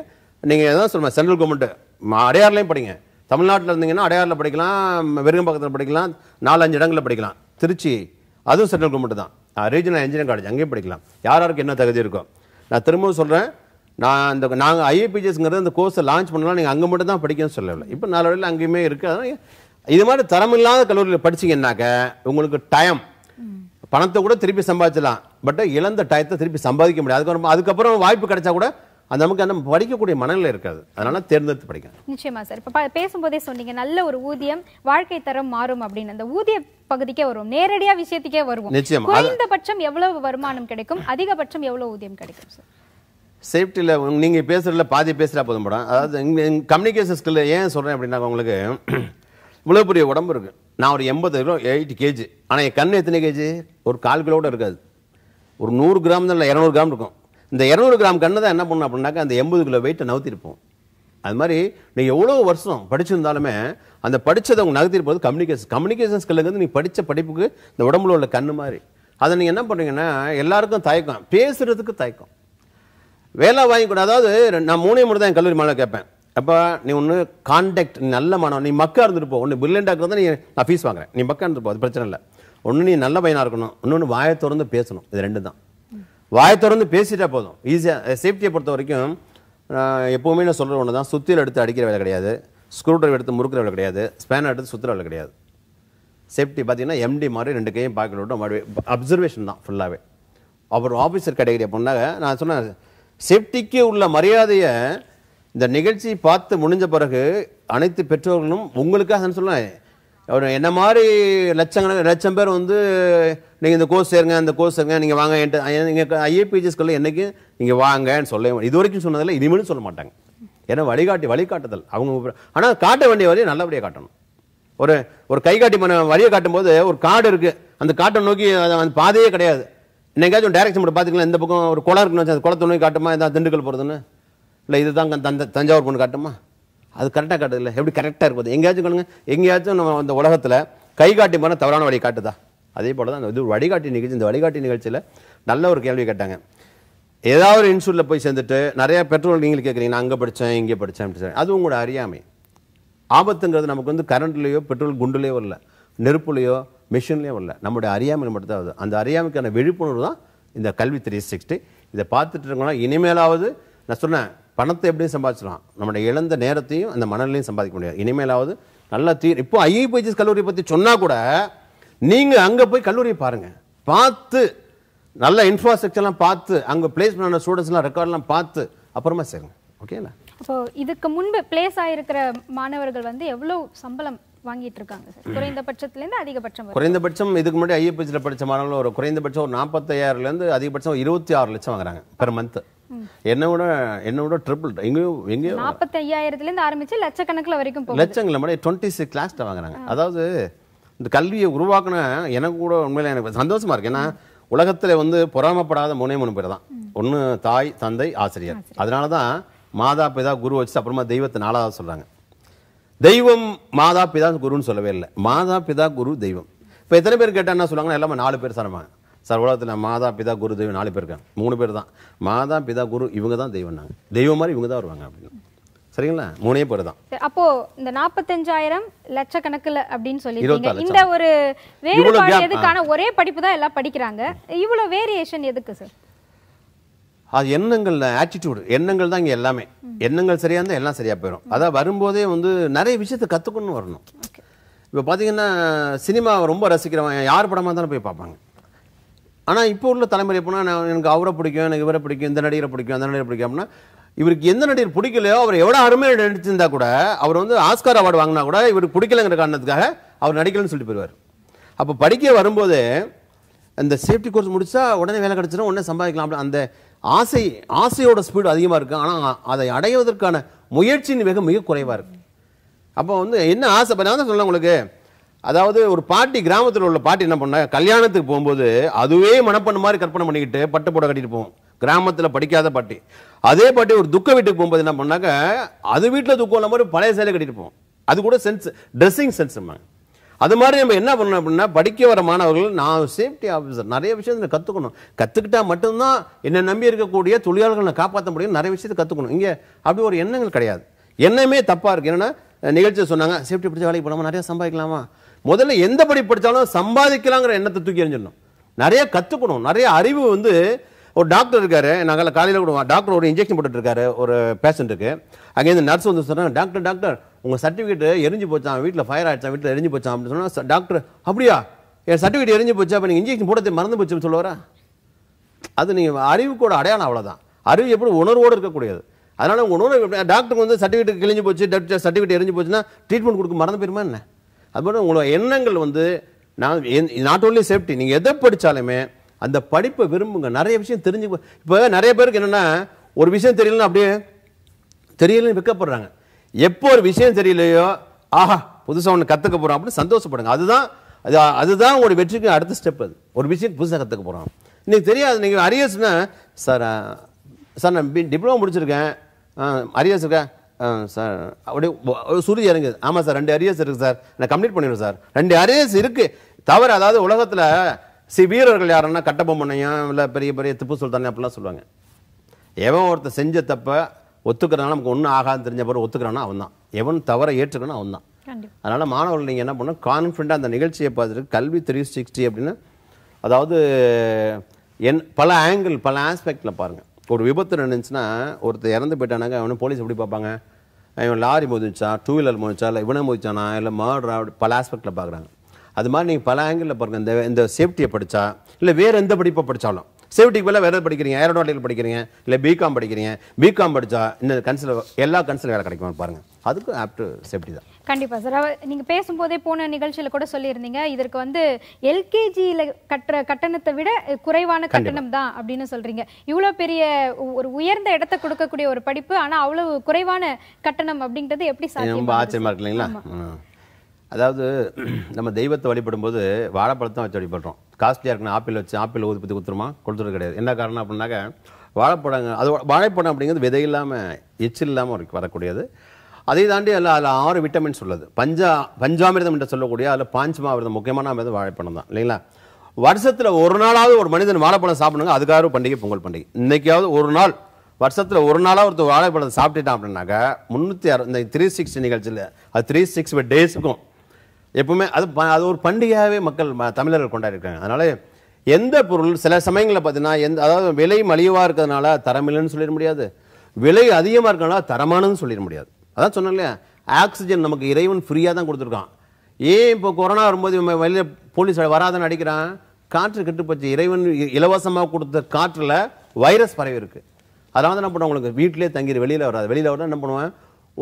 நீங்கள் எதாவது சொல்லுங்கள் சென்ட்ரல் கவர்மெண்ட்டு அடையாறுலையும் படிங்க தமிழ்நாட்டில் இருந்தீங்கன்னா அடையாறில் படிக்கலாம் வெறுங்கம்பாக்கத்தில் படிக்கலாம் நாலஞ்சு இடங்களில் படிக்கலாம் திருச்சி அதுவும் சென்ட்ரல் கவர்மெண்ட் தான் ரீஜனல் இன்ஜினியரிங் காலேஜ் அங்கேயும் படிக்கலாம் யார் யாருக்கு என்ன தகுதி இருக்கோ நான் திரும்பவும் சொல்கிறேன் நான் இந்த நாங்கள் ஐஏபிஜிஎஸ்ங்கிறது அந்த கோர்ஸை லான்ச் பண்ணலாம் நீங்கள் அங்கே மட்டும் தான் படிக்கணும்னு சொல்லவில்லை இப்போ நாலு வழியில் அங்கேயுமே இருக்குது அதனால் இது மாதிரி தரம் இல்லாத கல்லூரியில் படிச்சிங்கன்னாக்க உங்களுக்கு டைம் பணத்தை கூட திருப்பி சம்பாதிச்சலாம் பட் இழந்த டயத்தை திருப்பி சம்பாதிக்க முடியாது அதுக்கப்புறம் அதுக்கப்புறம் வாய்ப்பு கிடைச்சா கூட அந்த நமக்கு அந்த படிக்கக்கூடிய மனநிலை இருக்காது அதனால தேர்ந்தெடுத்து படிக்கணும் நிச்சயமா சார் இப்போ பேசும்போதே சொன்னீங்க நல்ல ஒரு ஊதியம் வாழ்க்கை தரம் மாறும் அப்படின்னு அந்த ஊதிய பகுதிக்கே வருவோம் நேரடியா விஷயத்துக்கே வருவோம் நிச்சயம் குறைந்தபட்சம் எவ்வளவு வருமானம் கிடைக்கும் அதிகபட்சம் எவ்வளவு ஊதியம் கிடைக்கும் சார் சேஃப்டியில் நீங்கள் பேசுகிறதில்ல பாதி பேசுகிறா போதும் படம் அதாவது கம்யூனிகேஷன் ஸ்கில் ஏன் சொல்கிறேன் அப்படின்னா உங்களுக்கு இவ்வளோ பெரிய உடம்பு இருக்குது நான் ஒரு எண்பது கிலோ எயிட்டி கேஜி ஆனால் என் கண் எத்தனை கேஜி ஒரு கால் கிலோட இருக்காது ஒரு நூறு கிராம் தான் இல்லை இரநூறு கிராம் இருக்கும் இந்த இரநூறு கிராம் கண்ணை தான் என்ன பண்ணணும் அப்படின்னாக்கா அந்த எண்பது கிலோ வெயிட்டை நகர்த்திருப்போம் அது மாதிரி நீங்கள் எவ்வளோ வருஷம் படிச்சிருந்தாலுமே அந்த படித்ததை உங்கள் நகர்த்திருப்பது கம்யூனிகேஷன் கம்யூனிகேஷன் ஸ்கில்லுக்கு வந்து நீங்கள் படித்த படிப்புக்கு இந்த உடம்புல உள்ள கண்ணு மாதிரி அதை நீங்கள் என்ன பண்ணுறீங்கன்னா எல்லாருக்கும் தயக்கம் பேசுகிறதுக்கு தயக்கம் வேலை வாங்கிக்கூட அதாவது நான் மூணே முறை தான் என் கல்லூரி மேலே கேட்பேன் அப்போ நீ ஒன்று கான்டாக்ட் நல்ல மாணவன் நீ மக்கா இருந்துட்டு போ ஒன்று பிரில்லியண்டாக இருக்கிறத நீ நான் ஃபீஸ் வாங்குறேன் நீ மக்கா இருந்துட்டு போ அது பிரச்சனை இல்லை ஒன்று நீ நல்ல பையனாக இருக்கணும் இன்னொன்று வாயை திறந்து பேசணும் இது ரெண்டு தான் வாயை திறந்து பேசிட்டா போதும் ஈஸியாக சேஃப்டியை பொறுத்த வரைக்கும் எப்போவுமே நான் சொல்கிற ஒன்று தான் சுத்தியில் எடுத்து அடிக்கிற வேலை கிடையாது ஸ்க்ரூ ட்ரைவர் எடுத்து முறுக்கிற வேலை கிடையாது ஸ்பேனர் எடுத்து சுற்றுற வேலை கிடையாது சேஃப்டி பார்த்தீங்கன்னா எம்டி மாதிரி ரெண்டு கையும் பார்க்க விட்டோம் அப்சர்வேஷன் தான் ஃபுல்லாகவே அப்புறம் ஆஃபீஸர் கேட்டகரி அப்படின்னாக்க நான் சொன்னேன் சேஃப்டிக்கு உள்ள மரியாதையை இந்த நிகழ்ச்சி பார்த்து முடிஞ்ச பிறகு அனைத்து பெற்றோர்களும் உங்களுக்காக சொன்னேன் என்ன மாதிரி லட்சங்கள் லட்சம் பேர் வந்து நீங்கள் இந்த கோர்ஸ் சேருங்க அந்த கோர்ஸ் சேருங்க நீங்கள் வாங்க என்கிட்ட நீங்கள் ஐஏபிஜி ஸ்கூலில் என்றைக்கும் நீங்கள் வாங்கன்னு சொல்ல இது வரைக்கும் சொன்னதில்லை இனிமேலும் சொல்ல மாட்டாங்க ஏன்னா வழிகாட்டி வழிகாட்டுதல் அவங்க ஆனால் காட்ட வேண்டிய வழியை நல்லபடியாக காட்டணும் ஒரு ஒரு கை காட்டி பண்ண வழியை காட்டும்போது ஒரு காடு இருக்குது அந்த காட்டை நோக்கி அந்த பாதையே கிடையாது என்னைக்காச்சும் டேரக்ஷன் மட்டும் பார்த்துக்கலாம் இந்த பக்கம் ஒரு குளம் இருக்குன்னு வச்சு அந்த குளத்தை நோக்கி காட்டுமா எதாவது திண்டுக்கல் போகிறதுன்னு இல்லை இது தான் தந்த தஞ்சாவூர் பொண்ணு காட்டுமா அது கரெக்டாக காட்டுது இல்லை எப்படி கரெக்டாக இருக்குது எங்கேயாச்சும் கொடுங்க எங்கேயாச்சும் நம்ம அந்த உலகத்தில் கை காட்டி போனால் தவறான வழி காட்டுதா அதே போல் தான் அந்த இது வழிகாட்டி நிகழ்ச்சி இந்த வழிகாட்டி நிகழ்ச்சியில் நல்ல ஒரு கேள்வி கேட்டாங்க ஏதாவது ஒரு இன்சூட்டில் போய் சேர்ந்துட்டு நிறையா பெட்ரோல் நீங்கள் கேட்குறீங்க நான் அங்கே படித்தேன் இங்கே படித்தேன் அப்படி அது உங்களோட அறியாமை ஆபத்துங்கிறது நமக்கு வந்து கரண்ட்லேயோ பெட்ரோல் குண்டுலேயோ வரல நெருப்புலையோ மிஷின்லேயோ வரல நம்மளுடைய அறியாமை மட்டும்தான் அது அந்த அறியாமைக்கான விழிப்புணர்வு தான் இந்த கல்வி த்ரீ சிக்ஸ்டி இதை பார்த்துட்டு இருக்கோம்னா இனிமேலாவது நான் சொன்னேன் பணத்தை எப்படியும் சம்பாதிச்சிடலாம் நம்முடைய இழந்த நேரத்தையும் அந்த மணலையும் சம்பாதிக்க முடியாது இனிமேலாவது நல்லா தீ இப்போ ஐஇபிஹெச்எஸ் கல்லூரி பற்றி சொன்னால் கூட நீங்கள் அங்கே போய் கல்லூரியை பாருங்கள் பார்த்து நல்ல இன்ஃப்ராஸ்ட்ரக்சர்லாம் பார்த்து அங்கே பிளேஸ் பண்ண ஸ்டூடெண்ட்ஸ்லாம் ரெக்கார்ட்லாம் பார்த்து அப்புறமா சேருங்க ஓகேங்களா ஸோ இதுக்கு முன்பு பிளேஸ் ஆகிருக்கிற மாணவர்கள் வந்து எவ்வளோ சம்பளம் வாங்கிட்டு இருக்காங்க சார் குறைந்தபட்சத்துலேருந்து அதிகபட்சம் குறைந்தபட்சம் இதுக்கு முன்னாடி ஐஎப்பிஎஸ்சியில் படித்த மாணவர்கள் ஒரு குறைந்தபட்சம் ஒரு நாற்பத்தையாயிரம்லேருந்து அதிகபட்சம் இருபத்தி ஆறு லட்சம் வாங்குறாங்க பெர் மந்த்து என்ன விட என்ன விட ட்ரிபிள் எங்கேயோ எங்கேயோ நாற்பத்தி ஐயாயிரத்துலேருந்து ஆரம்பிச்சு லட்சக்கணக்கில் வரைக்கும் லட்சங்கள மாதிரி டுவெண்ட்டி சிக்ஸ் லேக்ஸ் வாங்குறாங்க அதாவது இந்த கல்வியை உருவாக்குன எனக்கு கூட உண்மையில எனக்கு சந்தோஷமா இருக்கு ஏன்னா உலகத்தில் வந்து பொறாமப்படாத மூணே மூணு பேர் தான் ஒன்று தாய் தந்தை ஆசிரியர் அதனால தான் மாதா பிதா குரு வச்சு அப்புறமா தெய்வத்தை நாலாவது சொல்கிறாங்க தெய்வம் மாதா பிதா குருன்னு சொல்லவே இல்லை மாதா பிதா குரு தெய்வம் இப்போ எத்தனை பேர் கேட்டால் என்ன சொல்லுவாங்கன்னா எல்லாமே நாலு பேர் சரமாங்க சார் உலகத்தில் மாதா பிதா குரு தெய்வம் நாலு பேர் இருக்காங்க மூணு பேர் தான் மாதா பிதா குரு இவங்க தான் நாங்கள் தெய்வம் மாதிரி இவங்க தான் வருவாங்க அப்படின்னு சரிங்களா மூணே பேர் தான் அப்போ இந்த நாற்பத்தஞ்சாயிரம் லட்சக்கணக்கில் அப்படின்னு சொல்லி இந்த ஒரு வேறுபாடு எதுக்கான ஒரே படிப்பு தான் எல்லாம் படிக்கிறாங்க இவ்வளோ வேரியேஷன் எதுக்கு சார் அது எண்ணங்கள்ல ஆட்டிடியூடு எண்ணங்கள் தான் இங்கே எல்லாமே எண்ணங்கள் சரியாக இருந்தால் எல்லாம் சரியாக போயிடும் அதான் வரும்போதே வந்து நிறைய விஷயத்தை கற்றுக்கணும்னு வரணும் இப்போ பார்த்தீங்கன்னா சினிமா ரொம்ப ரசிக்கிறவன் யார் படமாக தானே போய் பார்ப்பாங்க ஆனால் இப்போ உள்ள தலைமுறை எப்படின்னா நான் எனக்கு அவரை பிடிக்கும் எனக்கு இவரை பிடிக்கும் இந்த நடிகரை பிடிக்கும் அந்த நடிகரை பிடிக்கும் அப்படின்னா இவருக்கு எந்த நடிகர் பிடிக்கலையோ அவர் எவ்வளோ அருமையாக நடிச்சிருந்தா கூட அவர் வந்து ஆஸ்கார் அவார்டு வாங்கினா கூட இவருக்கு பிடிக்கலங்கிற காரணத்துக்காக அவர் நடிக்கலன்னு சொல்லிட்டு போயிடுவார் அப்போ படிக்க வரும்போது அந்த சேஃப்டி கோர்ஸ் முடித்தா உடனே வேலை கிடச்சிடும் உடனே சம்பாதிக்கலாம் அந்த ஆசை ஆசையோட ஸ்பீடு அதிகமாக இருக்குது ஆனால் அதை அடைவதற்கான முயற்சியின் வேகம் மிக குறைவாக இருக்குது அப்போ வந்து என்ன ஆசை நான் சொல்லலாம் உங்களுக்கு அதாவது ஒரு பாட்டி கிராமத்தில் உள்ள பாட்டி என்ன பண்ண கல்யாணத்துக்கு போகும்போது அதுவே மனப்பண்ணு மாதிரி கற்பனை பண்ணிக்கிட்டு பட்டு போட கட்டிட்டு போவோம் கிராமத்தில் படிக்காத பாட்டி அதே பாட்டி ஒரு துக்க வீட்டுக்கு போகும்போது என்ன பண்ணாக்க அது வீட்டில் துக்கம் உள்ள மாதிரி பழைய சேலை கட்டிட்டு போவோம் அது கூட சென்ஸ் ட்ரெஸ்ஸிங் சென்ஸ் அது மாதிரி நம்ம என்ன பண்ணணும் அப்படின்னா படிக்க வர மாணவர்கள் நான் சேஃப்டி ஆஃபீஸர் நிறைய விஷயத்தை கற்றுக்கணும் கற்றுக்கிட்டா மட்டும்தான் என்னை நம்பி இருக்கக்கூடிய தொழிலாளர்களை காப்பாற்ற முடியும் நிறைய விஷயத்தை கற்றுக்கணும் இங்கே அப்படி ஒரு எண்ணங்கள் கிடையாது எண்ணமே தப்பாக இருக்குது என்னென்னா நிகழ்ச்சி சொன்னாங்க சேஃப்டி பிடிச்ச வேலைக்கு போகலாமா நிறையா சம்பாதிக்கலாமா முதல்ல எந்த படி படித்தாலும் சம்பாதிக்கலாங்கிற எண்ணத்தை தூக்கி எறிஞ்சிடணும் நிறைய கற்றுக்கணும் நிறைய அறிவு வந்து ஒரு டாக்டர் இருக்காரு நாங்கள் காலையில் கூட டாக்டர் ஒரு இன்ஜெக்ஷன் போட்டுட்ருக்காரு ஒரு பேஷண்ட்டுக்கு அங்கேருந்து நர்ஸ் வந்து சொன்னாங்க டாக்டர் டாக்டர் உங்கள் சர்டிஃபிகேட்டு எரிஞ்சு போச்சான் வீட்டில் ஃபயர் ஆகிடுச்சான் வீட்டில் எரிஞ்சு போச்சான் அப்படின்னு சொன்னால் டாக்டர் அப்படியா என் சர்டிஃபிகேட் எரிஞ்சு போச்சு அப்போ நீங்கள் இன்ஜெக்ஷன் போடத்தை மறந்து போச்சுன்னு சொல்லுவாரா அது நீங்கள் கூட அடையாளம் அவ்வளோதான் அறிவு எப்படி உணர்வோடு இருக்கக்கூடியது அதனால் உங்கள் உணர்வு டாக்டருக்கு வந்து சர்டிஃபிகேட் கிழிஞ்சு போச்சு சர்டிஃபிகேட் எரிஞ்சு போச்சுன்னா ட்ரீட்மெண்ட் கொடுக்க மறந்து போயிருமா என்ன அதுபோல் உங்களோட எண்ணங்கள் வந்து நான் நாட் ஓன்லி சேஃப்டி நீங்கள் எதை படித்தாலுமே அந்த படிப்பை விரும்புங்க நிறைய விஷயம் தெரிஞ்சு இப்போ நிறைய பேருக்கு என்னென்னா ஒரு விஷயம் தெரியலன்னு அப்படியே தெரியலன்னு விற்கப்படுறாங்க எப்போ ஒரு விஷயம் தெரியலையோ ஆஹா புதுசாக ஒன்று கற்றுக்க போகிறோம் அப்படின்னு சந்தோஷப்படுங்க அதுதான் அது அதுதான் ஒரு வெற்றிக்கு அடுத்த ஸ்டெப் அது ஒரு விஷயம் புதுசாக கற்றுக்க போகிறோம் நீங்கள் தெரியாது நீங்கள் அரியர்ஸ்னா சார் சார் நான் டிப்ளமோ முடிச்சிருக்கேன் அரியர்ஸ் இருக்கேன் சார் அப்படியே ஒரு சுருதி இறங்குது ஆமாம் சார் ரெண்டு அரியர்ஸ் இருக்குது சார் நான் கம்ப்ளீட் பண்ணிடுவேன் சார் ரெண்டு அரியர்ஸ் இருக்குது தவறு அதாவது உலகத்தில் சி வீரர்கள் யாருன்னா கட்டபொம்மனையும் இல்லை பெரிய பெரிய திப்பு சுல்தானே அப்படிலாம் சொல்லுவாங்க எவன் ஒருத்தர் செஞ்ச தப்பை ஒத்துக்கிறனால நமக்கு ஒன்றும் ஆகாது தெரிஞ்ச பிறகு ஒத்துக்கிறானா அவன் தான் எவன் தவறை ஏற்றுக்கணும் அவன் தான் அதனால் மாணவர்கள் நீங்கள் என்ன பண்ணணும் கான்ஃபிடண்ட்டாக அந்த நிகழ்ச்சியை பார்த்துட்டு கல்வி த்ரீ சிக்ஸ்டி அப்படின்னு அதாவது என் பல ஆங்கிள் பல ஆஸ்பெக்டில் பாருங்கள் ஒரு விபத்து நடந்துச்சுன்னா ஒருத்தர் இறந்து போயிட்டானாங்க அவனை போலீஸ் எப்படி பார்ப்பாங்க இவன் லாரி மோதிச்சா டூ வீலர் மோதிச்சா இல்லை இவனை மோதிச்சானா இல்லை மர்டரா பல ஆஸ்பெக்டில் பார்க்குறாங்க அது மாதிரி நீங்கள் பல ஆங்கிளில் பாருங்கள் இந்த இந்த சேஃப்டியை படித்தா இல்லை வேறு எந்த படிப்பை படித்தாலும் சேஃப்டிக்கு வேலை வேறு படிக்கிறீங்க ஏரோனாட்டிக் படிக்கிறீங்க இல்லை பிகாம் படிக்கிறீங்க பிகாம் படித்தா இந்த கன்சில் எல்லா கன்சில் வேலை கிடைக்குமான்னு பாருங்கள் அதுக்கு ஆப்டர் சேஃப்டி தான் கண்டிப்பாக சார் நீங்கள் பேசும்போதே போன நிகழ்ச்சியில் கூட சொல்லியிருந்தீங்க இதற்கு வந்து எல்கேஜியில் கட்டுற கட்டணத்தை விட குறைவான கட்டணம் தான் அப்படின்னு சொல்கிறீங்க இவ்வளோ பெரிய ஒரு உயர்ந்த இடத்தை கொடுக்கக்கூடிய ஒரு படிப்பு ஆனால் அவ்வளோ குறைவான கட்டணம் அப்படின்றது எப்படி சார் ரொம்ப ஆச்சரியமாக இருக்கு இல்லைங்களா அதாவது நம்ம தெய்வத்தை வழிபடும் போது வாழைப்பழத்தை வச்சு வழிபடுறோம் காஸ்ட்லியாக இருக்கணும் ஆப்பிள் வச்சு ஆப்பிள் பற்றி கொடுத்துருமா கொடுத்துட்டு கிடையாது என்ன காரணம் அப்படின்னாக்க வாழைப்பழங்க அது வாழைப்பழம் அப்படிங்கிறது விதை இல்லாமல் எச்சில் இல்லாமல் வரக்கூடியது அதை தாண்டி அதில் அதில் ஆறு விட்டமின்ஸ் உள்ளது பஞ்சா பஞ்சாமிரதம் என்று சொல்லக்கூடிய அதில் பாஞ்சு மாவிரதம் முக்கியமான அமிர்தம் வாழைப்பழம் தான் இல்லைங்களா வருஷத்தில் ஒரு நாளாவது ஒரு மனிதன் வாழைப்பழம் சாப்பிடுங்க அதுக்காக ஒரு பண்டிகை பொங்கல் பண்டிகை இன்றைக்காவது ஒரு நாள் வருஷத்தில் ஒரு நாளாக ஒருத்தர் வாழைப்பழம் சாப்பிட்டுட்டான் அப்படின்னாக்கா முந்நூற்றி அறு இந்த த்ரீ சிக்ஸ் நிகழ்ச்சியில் அது த்ரீ சிக்ஸ் டேஸுக்கும் எப்பவுமே அது அது ஒரு பண்டிகையாகவே மக்கள் தமிழர்கள் கொண்டாடிருக்காங்க அதனால் எந்த பொருள் சில சமயங்களில் பார்த்தீங்கன்னா எந்த அதாவது விலை மலிவாக இருக்கிறதுனால தரமில்லைன்னு சொல்லிட முடியாது விலை அதிகமாக இருக்கிறனால தரமானதுன்னு சொல்லிட முடியாது அதான் சொன்னேன் இல்லையா ஆக்சிஜன் நமக்கு இறைவன் ஃப்ரீயாக தான் கொடுத்துருக்கான் ஏன் இப்போ கொரோனா வரும்போது வெளியில் போலீஸ் வராதன்னு அடிக்கிறான் காற்று கெட்டுப்பச்சு இறைவன் இலவசமாக கொடுத்த காற்றில் வைரஸ் பரவி இருக்குது அதனால் தான் என்ன பண்ணுவோம் உங்களுக்கு வீட்டிலே தங்கி வெளியில் வராது வெளியில் வரதான் என்ன பண்ணுவேன்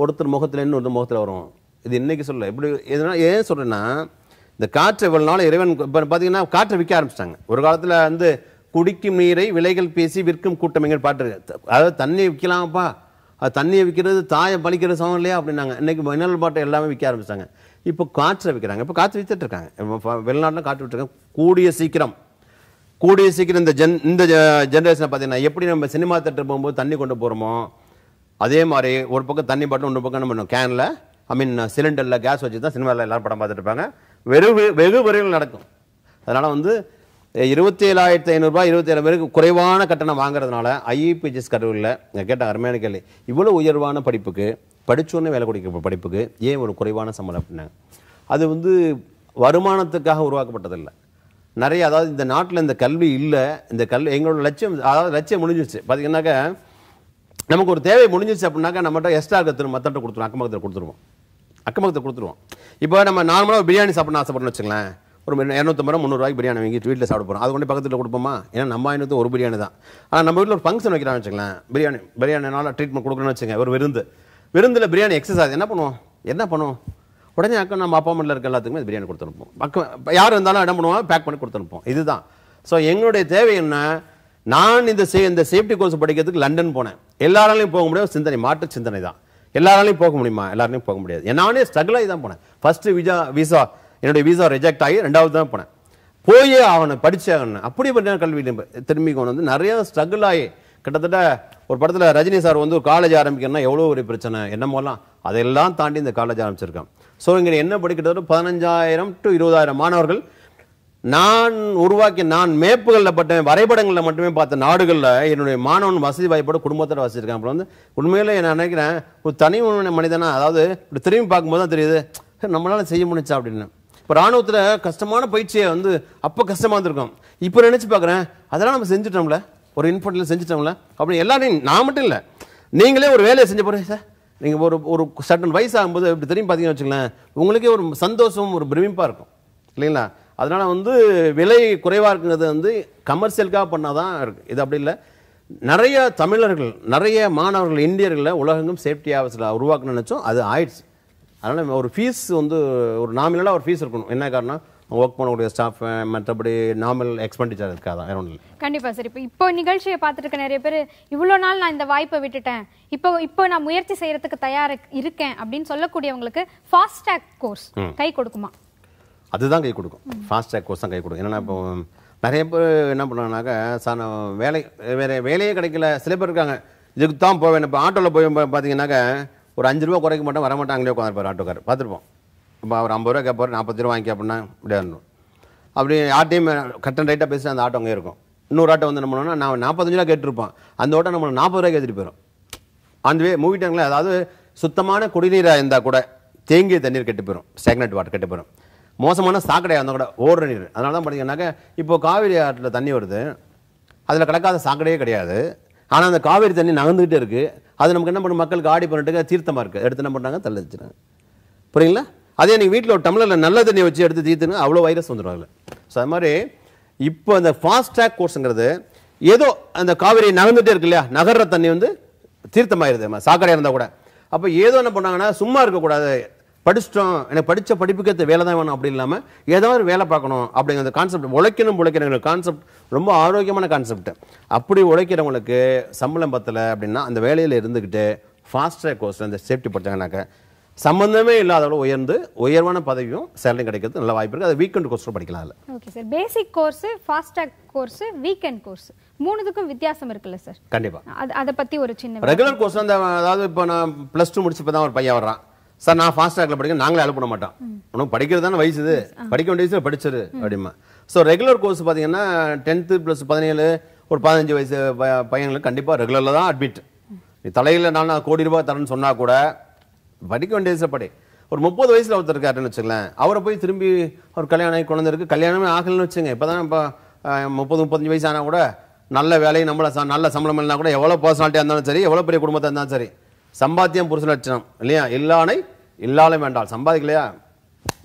ஒருத்தர் முகத்தில் இன்னொருத்தர் முகத்தில் வரும் இது இன்றைக்கி சொல்ல எப்படி எதுனா ஏன் சொல்கிறேன்னா இந்த காற்று இவ்வளோ நாள் இறைவன் இப்போ பார்த்தீங்கன்னா காற்றை விற்க ஆரம்பிச்சிட்டாங்க ஒரு காலத்தில் வந்து குடிக்கும் நீரை விலைகள் பேசி விற்கும் கூட்டம் எங்கள் பாட்டு அதாவது தண்ணியை விற்கலாம்ப்பா அது தண்ணியை விற்கிறது தாயை பழிக்கிறது சமம் இல்லையா அப்படின்னாங்க இன்றைக்கி மினல் பாட்டை எல்லாமே விற்க ஆரம்பிச்சிட்டாங்க இப்போ காற்றை விற்கிறாங்க இப்போ காற்று விற்றுட்ருக்காங்க இப்போ வெளிநாட்டில் காற்று விட்டுருக்காங்க கூடிய சீக்கிரம் கூடிய சீக்கிரம் இந்த ஜென் இந்த ஜென்ரேஷனை பார்த்தீங்கன்னா எப்படி நம்ம சினிமா தேட்டர் போகும்போது தண்ணி கொண்டு போகிறோமோ அதே மாதிரி ஒரு பக்கம் தண்ணி பாட்டில் இன்னொரு பக்கம் என்ன பண்ணுவோம் கேனில் ஐ மீன் சிலிண்டரில் uh, கேஸ் வச்சு தான் சினிமாவில் எல்லோரும் படம் பார்த்துட்டு வெகு வெகு விரைவில் நடக்கும் அதனால் வந்து இருபத்தி ஏழாயிரத்தி ஐநூறுரூபா ஏழு பேருக்கு குறைவான கட்டணம் வாங்குறதுனால e கருவில் கல்லூரியில் கேட்டால் அருமையான கேள்வி இவ்வளோ உயர்வான படிப்புக்கு படித்தோன்னே வேலை கொடுக்கிற படிப்புக்கு ஏன் ஒரு குறைவான சம்பளம் அப்படின்னாங்க அது வந்து வருமானத்துக்காக உருவாக்கப்பட்டதில்லை நிறைய அதாவது இந்த நாட்டில் இந்த கல்வி இல்லை இந்த கல்வி எங்களோட லட்சியம் அதாவது லட்சியம் முடிஞ்சிச்சு பார்த்தீங்கன்னாக்கா நமக்கு ஒரு தேவை முடிஞ்சிச்சு அப்படின்னாக்கா நம்மகிட்ட எக்ஸ்ட்ரா இருக்கிறது மற்ற கொடுத்துருவோம் அக்கம் கொடுத்துருவோம் அக்கம்பக்கத்தை கொடுத்துருவோம் இப்போ நம்ம நார்மலாக ஒரு பிரியாணி சாப்பிட ஆசைப்படணும் வச்சுக்கலாம் ஒரு இரநூத்தம்பது ரூபா முந்நூறுவாய்க்கு பிரியாணி வாங்கி வீட்டில் சாப்பிட போகிறோம் அது கொண்டு பக்கத்தில் கொடுப்போமா ஏன்னா நம்ம ஐநூற்று ஒரு பிரியாணி தான் ஆனால் நம்ம வீட்டில் ஒரு ஃபங்க்ஷன் வைக்கிறான்னு வச்சுக்கலாம் பிரியாணி பிரியாணினால ட்ரீட்மெண்ட் கொடுக்குறோன்னு வச்சுங்க ஒரு விருந்து விருந்தில் பிரியாணி எக்ஸசைஸ் என்ன பண்ணுவோம் என்ன பண்ணுவோம் உடனே அக்கம் நம்ம அப்பா அம்மில் இருக்க எல்லாத்துக்குமே பிரியாணி கொடுத்து அனுப்போம் பக்கம் யார் இருந்தாலும் என்ன பண்ணுவோம் பேக் பண்ணி கொடுத்து அனுப்போம் இதுதான் ஸோ எங்களுடைய தேவை என்ன நான் இந்த சே இந்த சேஃப்டி கோர்ஸ் படிக்கிறதுக்கு லண்டன் போனேன் எல்லாராலையும் போக முடியாது சிந்தனை மாற்று சிந்தனை தான் எல்லாராலையும் போக முடியுமா எல்லாருமே போக முடியாது நானே ஸ்ட்ரகிள் ஆகி தான் போனேன் ஃபஸ்ட்டு விஜா விசா என்னுடைய விசா ரிஜெக்ட் ஆகி ரெண்டாவது தான் போனேன் போயே அவனை படித்தே ஆகணும் அப்படி பண்ண கல்வி திரும்பி கொண்டு வந்து நிறையா ஸ்ட்ரகிள் ஆகி கிட்டத்தட்ட ஒரு படத்தில் ரஜினி சார் வந்து ஒரு காலேஜ் ஆரம்பிக்கணும்னா எவ்வளோ ஒரு பிரச்சனை என்னமோலாம் அதையெல்லாம் தாண்டி இந்த காலேஜ் ஆரம்பிச்சிருக்கேன் ஸோ இங்கே என்ன படி பதினஞ்சாயிரம் டு இருபதாயிரம் மாணவர்கள் நான் உருவாக்கி நான் மேப்புகளில் பட்டேன் வரைபடங்களில் மட்டுமே பார்த்த நாடுகளில் என்னுடைய மாணவன் வசதி வாய்ப்போட குடும்பத்தோட வசிச்சிருக்கேன் அப்புறம் வந்து உண்மையில் நான் நினைக்கிறேன் ஒரு தனி மனிதனா அதாவது இப்படி திரும்பி பார்க்கும்போது தான் தெரியுது நம்மளால் செய்ய முடிச்சா அப்படின்னு இப்போ ராணுவத்தில் கஷ்டமான பயிற்சியை வந்து அப்போ கஷ்டமாக இருந்திருக்கும் இப்போ நினச்சி பார்க்குறேன் அதெல்லாம் நம்ம செஞ்சுட்டோம்ல ஒரு இன்ஃபர்ட்டில் செஞ்சுட்டோம்ல அப்படின்னு எல்லாரையும் நான் மட்டும் இல்லை நீங்களே ஒரு வேலையை செஞ்ச போகிறேன் சார் நீங்கள் ஒரு ஒரு சட்டன் வயசாகும்போது இப்படி திரும்பி பார்த்தீங்கன்னு வச்சுக்கலேன் உங்களுக்கே ஒரு சந்தோஷம் ஒரு பிரமிப்பாக இருக்கும் இல்லைங்களா அதனால் வந்து விலை குறைவாக இருக்கிறது வந்து கமர்ஷியலுக்காக பண்ணால் தான் இருக்குது இது அப்படி இல்லை நிறைய தமிழர்கள் நிறைய மாணவர்கள் இந்தியர்களை உலகங்கும் சேஃப்டி ஆஃபீஸில் உருவாக்கணும்னு நினச்சோம் அது ஆயிடுச்சு அதனால் ஒரு ஃபீஸ் வந்து ஒரு நாமினலாக ஒரு ஃபீஸ் இருக்கணும் என்ன காரணம் ஒர்க் பண்ணக்கூடிய ஸ்டாஃப் மற்றபடி நார்மல் எக்ஸ்பெண்டிச்சர் இருக்காது வேற ஒன்றும் இல்லை கண்டிப்பாக சார் இப்போ இப்போ நிகழ்ச்சியை பார்த்துருக்க நிறைய பேர் இவ்வளோ நாள் நான் இந்த வாய்ப்பை விட்டுட்டேன் இப்போ இப்போ நான் முயற்சி செய்கிறதுக்கு தயார் இருக்கேன் அப்படின்னு சொல்லக்கூடியவங்களுக்கு ஃபாஸ்டேக் கோர்ஸ் கை கொடுக்குமா அதுதான் கை கொடுக்கும் ஃபாஸ்ட் ட்ராக் கோர்ஸ் தான் கை கொடுக்கும் ஏன்னா இப்போ நிறைய பேர் என்ன பண்ணுறாங்கனாக்கா சார் நான் வேலை வேறு வேலையே கிடைக்கல சில பேர் இருக்காங்க இதுக்கு தான் போவேன் இப்போ ஆட்டோவில் போய் பார்த்தீங்கன்னாக்கா ஒரு அஞ்சு ரூபா குறைக்க மாட்டோம் வர மாட்டாங்களே உட்காந்துருப்பார் ஆட்டோக்கார் பார்த்துருப்போம் இப்போ அவர் ஐம்பது ரூபா கேட்பார் நாற்பது ரூபா வாங்கி அப்படின்னா இப்படியா இருந்தோம் அப்படி யார்ட்டையும் கட்டன் ரைட்டாக பேசி அந்த ஆட்டோ அங்கே இருக்கும் இன்னொரு ஆட்டோ வந்து என்ன நான் நாற்பத்தஞ்சு ரூபா கேட்டிருப்பான் அந்த ஓட்டை நம்ம நாற்பது ரூபாய்க்கு கேட்டுட்டு போயிடும் அந்தவே வே மூவிட்டாங்களே அதாவது சுத்தமான குடிநீராக இருந்தால் கூட தேங்கிய தண்ணீர் கெட்டு போயிடும் ஸ்டாக்னட் வாட்டர் கெட்டு போயிடும் மோசமான சாக்கடையாக இருந்தால் கூட ஓடுற நீர் அதனால தான் பார்த்தீங்கன்னாக்க இப்போது காவிரி ஆற்றில் தண்ணி வருது அதில் கிடக்காத சாக்கடையே கிடையாது ஆனால் அந்த காவேரி தண்ணி நகர்ந்துக்கிட்டே இருக்குது அது நமக்கு என்ன பண்ணும் மக்களுக்கு ஆடி பண்ணிட்டு தீர்த்தமாக இருக்குது எடுத்து என்ன பண்ணுறாங்க தள்ளி வச்சுருங்க புரியுங்களா அதே நீங்கள் வீட்டில் ஒரு டம்ளரில் நல்ல தண்ணியை வச்சு எடுத்து தீர்த்துங்க அவ்வளோ வைரஸ் வந்துடுவாங்கள ஸோ அது மாதிரி இப்போ அந்த ஃபாஸ்ட்ராக் கோர்ஸுங்கிறது ஏதோ அந்த காவிரி நகர்ந்துகிட்டே இருக்கு இல்லையா நகர்ற தண்ணி வந்து தீர்த்தமாயிருது சாக்கடையாக இருந்தால் கூட அப்போ ஏதோ என்ன பண்ணாங்கன்னா சும்மா இருக்கக்கூடாது படிச்சிட்டோம் எனக்கு படித்த படிப்புக்கு வேலை தான் வேணும் அப்படி இல்லாமல் ஏதாவது வேலை பார்க்கணும் அப்படிங்கிற கான்செப்ட் உழைக்கணும் உழைக்கிறங்கிற கான்செப்ட் ரொம்ப ஆரோக்கியமான கான்செப்ட் அப்படி உழைக்கிறவங்களுக்கு சம்பளம் பத்தலை அப்படின்னா அந்த வேலையில் இருந்துக்கிட்டு ஃபாஸ்ட் ட்ராக் கோர்ஸ் அந்த சேஃப்டி படித்தாங்கனாக்க சம்பந்தமே இல்லாத உயர்ந்து உயர்வான பதவியும் சேலரி கிடைக்கிறது நல்ல வாய்ப்பு இருக்குது அது வீக்கெண்ட் கோர்ஸ் படிக்கலாம் இல்லை okay sir basic course fast track course weekend course மூணுதுக்கும் வித்தியாசம் இருக்குல்ல சார் கண்டிப்பாக அது அதை பற்றி ஒரு சின்ன ரெகுலர் கோர்ஸ் அந்த அதாவது இப்போ நான் ப்ளஸ் டூ முடிச்சு இப்போ தான் ஒரு பையன் வர்றான் சார் நான் ஃபாஸ்ட் ட்ராக்ல படிக்க நாங்களே அலோ பண்ண மாட்டோம் உனக்கு படிக்கிறது தானே வயசு இது படிக்க வேண்டிய வயசுல படிச்சிரு அப்படிமா ஸோ ரெகுலர் கோர்ஸ் பார்த்தீங்கன்னா டென்த்து ப்ளஸ் பதினேழு ஒரு பதினஞ்சு வயசு பையங்களுக்கு கண்டிப்பாக ரெகுலரில் தான் அட்மிட் நீ தலையில் நான் கோடி ரூபாய் தரேன்னு சொன்னால் கூட படிக்க வேண்டிய வயசில் படி ஒரு முப்பது வயசில் ஒருத்தர் இருக்காருன்னு வச்சுக்கலேன் அவரை போய் திரும்பி ஒரு கல்யாணம் ஆகி குழந்தை இருக்குது கல்யாணமே ஆகலன்னு வச்சுங்க இப்போ தான் இப்போ முப்பது முப்பத்தஞ்சு வயசு ஆனால் கூட நல்ல வேலையை நம்மளை நல்ல சம்பளம் இல்லைனா கூட எவ்வளோ பர்சனாலிட்டியாக இருந்தாலும் சரி எவ்வளோ பெரிய குடும்பத்தை இருந்தாலும் சரி சம்பாத்தியம் புருஷ லட்சணம் இல்லையா இல்லானை இல்லாலும் வேண்டாம் சம்பாதிக்கலையா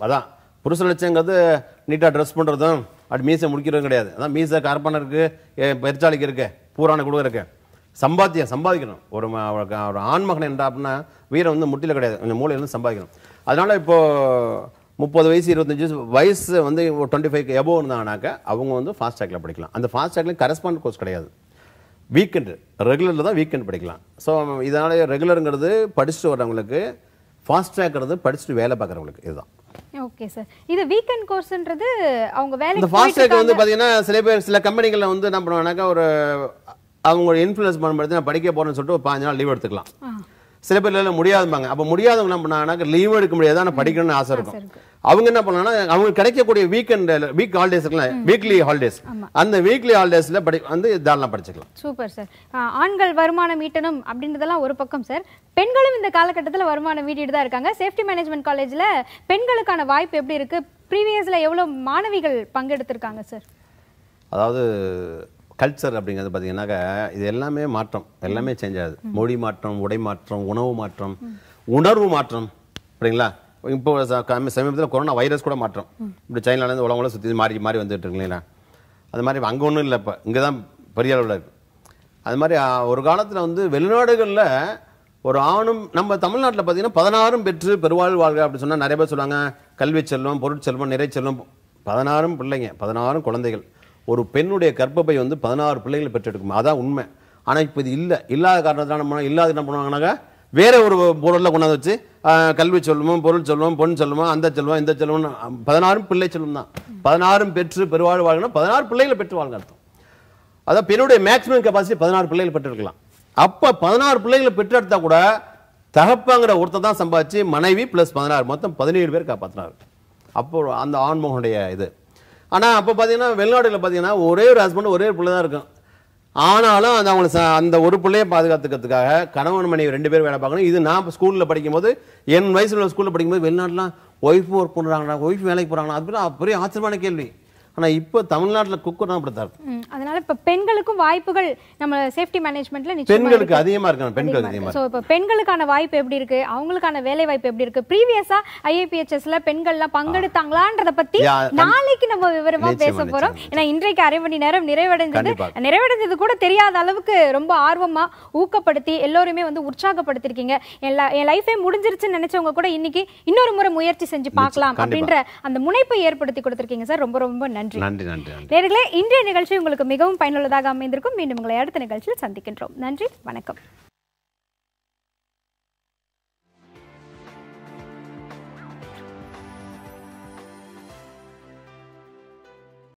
அதான் புருஷ லட்சங்கிறது நீட்டாக ட்ரெஸ் பண்ணுறதும் அப்படி மீசை முடிக்கிறதும் கிடையாது அதான் மீசை கார்பனை இருக்குது பெருச்சாளிக்கு இருக்குது பூரான கொடுக்க இருக்குது சம்பாத்தியம் சம்பாதிக்கணும் ஒரு ஒரு ஆண்மகன் என்ற அப்படின்னா வீரம் வந்து முட்டியில் கிடையாது கொஞ்சம் மூளையிலேருந்து சம்பாதிக்கணும் அதனால் இப்போது முப்பது வயசு இருபத்தஞ்சி வயசு வயசு வந்து ஒரு டுவெண்ட்டி ஃபைவ் எபோவ் இருந்தாங்கனாக்க அவங்க வந்து ஃபாஸ்ட் ட்ராக்கில் படிக்கலாம் அந்த ஃபாஸ்ட் ட்ராக்லேயும் கரஸ்பாண்ட் கோர்ஸ் கிடையாது வீக்கெண்டு ரெகுலரில் தான் வீக்கெண்ட் படிக்கலாம் ஸோ இதனால் ரெகுலருங்கிறது படிச்சுட்டு வர்றவங்களுக்கு ஃபாஸ்ட் ட்ராக்ங்கிறது படிச்சுட்டு வேலை பார்க்குறவங்களுக்கு இதுதான் ஓகே சார் இது வீக்கெண்ட் கோர்ஸ்ன்றது அவங்க வேலை இந்த ஃபாஸ்ட் ட்ராக் வந்து பார்த்தீங்கன்னா சில பேர் சில கம்பெனிகளில் வந்து என்ன பண்ணுவாங்கன்னாக்கா ஒரு அவங்க இன்ஃப்ளூயன்ஸ் பண்ணுறது நான் படிக்க போகிறேன்னு சொல்லிட்டு ஒரு பாஞ்சு நாள் லீவ் எடுத்துக்கலாம் சில பேர் இல்லை முடியாதும்பாங்க அப்போ முடியாதவங்க என்ன பண்ணாங்கன்னா லீவும் எடுக்க முடியாது ஆனால் படிக்கணும்னு ஆசை இருக்கும் அவங்க என்ன பண்ணாங்கன்னா அவங்க கிடைக்கக்கூடிய வீக்கெண்ட் வீக் ஹாலிடேஸ் இருக்கலாம் வீக்லி ஹாலிடேஸ் அந்த வீக்லி ஹாலிடேஸில் படி வந்து தாராளம் படிச்சுக்கலாம் சூப்பர் சார் ஆண்கள் வருமானம் ஈட்டணும் அப்படின்றதெல்லாம் ஒரு பக்கம் சார் பெண்களும் இந்த காலகட்டத்தில் வருமானம் ஈட்டிட்டு தான் இருக்காங்க சேஃப்டி மேனேஜ்மெண்ட் காலேஜில் பெண்களுக்கான வாய்ப்பு எப்படி இருக்குது ப்ரீவியஸில் எவ்வளோ மாணவிகள் பங்கெடுத்திருக்காங்க சார் அதாவது கல்ச்சர் அப்படிங்கிறது பார்த்தீங்கன்னாக்கா இது எல்லாமே மாற்றம் எல்லாமே சேஞ்ச் ஆகுது மொழி மாற்றம் உடை மாற்றம் உணவு மாற்றம் உணர்வு மாற்றம் அப்படிங்களா இப்போ சமீபத்தில் கொரோனா வைரஸ் கூட மாற்றம் இப்படி சைனாலேருந்து உலகங்களும் சுற்றி மாறி மாறி வந்துட்டு இருக்குங்களா அது மாதிரி அங்கே ஒன்றும் இல்லை இப்போ இங்கே தான் பெரிய அளவில் இருக்குது அது மாதிரி ஒரு காலத்தில் வந்து வெளிநாடுகளில் ஒரு ஆணும் நம்ம தமிழ்நாட்டில் பார்த்தீங்கன்னா பதினாறும் பெற்று பெருவாழ் வாழ்க அப்படின்னு சொன்னால் நிறைய பேர் சொல்லுவாங்க கல்வி செல்வம் பொருட்செல்வம் நிறைச்செல்வம் பதினாறும் பிள்ளைங்க பதினாறும் குழந்தைகள் ஒரு பெண்ணுடைய கர்ப்பப்பை வந்து பதினாறு பிள்ளைகளை பெற்றெடுக்கும் அதான் உண்மை ஆனால் இப்போ இது இல்லை இல்லாத காரணத்தினால நம்ம இல்லாத என்ன பண்ணுவாங்கன்னாக்கா வேற ஒரு பொருளில் கொண்டாந்து வச்சு கல்வி சொல்லுவோம் பொருள் சொல்லுவோம் பொன் சொல்லுவோம் அந்த செல்வம் இந்த செல்வம் பதினாறும் பிள்ளை செல்வம் தான் பதினாறும் பெற்று பெருவாழ் வாழ்கணும் பதினாறு பிள்ளைகளை பெற்று வாழ்க அர்த்தம் அதான் பெண்ணுடைய மேக்ஸிமம் கெப்பாசிட்டி பதினாறு பிள்ளைகள் பெற்றெடுக்கலாம் அப்போ பதினாறு பிள்ளைகளை பெற்றெடுத்தா கூட தகப்பங்கிற ஒருத்தர் தான் சம்பாதிச்சு மனைவி ப்ளஸ் பதினாறு மொத்தம் பதினேழு பேர் காப்பாற்றினார் அப்போ அந்த ஆண்மோகனுடைய இது ஆனால் அப்போ பார்த்தீங்கன்னா வெளிநாடுகளில் பார்த்தீங்கன்னா ஒரே ஒரு ஹஸ்பண்ட் ஒரே ஒரு பிள்ளை தான் இருக்கும் ஆனாலும் அது அவங்களை அந்த ஒரு பிள்ளையை பாதுகாத்துக்கிறதுக்காக கணவன் மனைவி ரெண்டு பேரும் வேலை பார்க்கணும் இது நான் இப்போ ஸ்கூலில் படிக்கும்போது என் வயசில் உள்ள ஸ்கூலில் படிக்கும்போது வெளிநாட்டிலாம் ஒய்ஃப் ஒர்க் பண்ணுறாங்கண்ணா ஒய்ஃப் வேலைக்கு போகிறாங்களா அது பெரிய ஆச்சரியமான கேள்வி ஆனால் இப்போ தமிழ்நாட்டில் குக்குனா அப்படி தான் இருக்கும் அதனால இப்போ பெண்களுக்கும் வாய்ப்புகள் நம்ம சேஃப்டி மேனேஜ்மெண்ட்ல பெண்களுக்கு அதிகமாக இருக்காங்க பெண்கள் அதிகமாக ஸோ இப்போ பெண்களுக்கான வாய்ப்பு எப்படி இருக்கு அவங்களுக்கான வேலை வாய்ப்பு எப்படி இருக்கு ப்ரீவியஸா ஐஏபிஎச்எஸ்ல பெண்கள்லாம் பங்கெடுத்தாங்களான்றத பத்தி நாளைக்கு நம்ம விவரமாக பேச போறோம் ஏன்னா இன்றைக்கு அரை மணி நேரம் நிறைவடைஞ்சது நிறைவடைஞ்சது கூட தெரியாத அளவுக்கு ரொம்ப ஆர்வமா ஊக்கப்படுத்தி எல்லோருமே வந்து உற்சாகப்படுத்திருக்கீங்க என் லைஃபே முடிஞ்சிருச்சுன்னு நினைச்சவங்க கூட இன்னைக்கு இன்னொரு முறை முயற்சி செஞ்சு பார்க்கலாம் அப்படின்ற அந்த முனைப்பை ஏற்படுத்தி கொடுத்துருக்கீங்க சார் ரொம்ப ரொம்ப நன்றி நன்றி நன்றி நன்றி நேர்களே இன்றைய நிகழ்ச்சி உங்களுக்கு மிகவும் பயனுள்ளதாக அமைந்திருக்கும் மீண்டும் உங்களை அடுத்த நிகழ்ச்சியில் சந்திக்கின்றோம் நன்றி வணக்கம்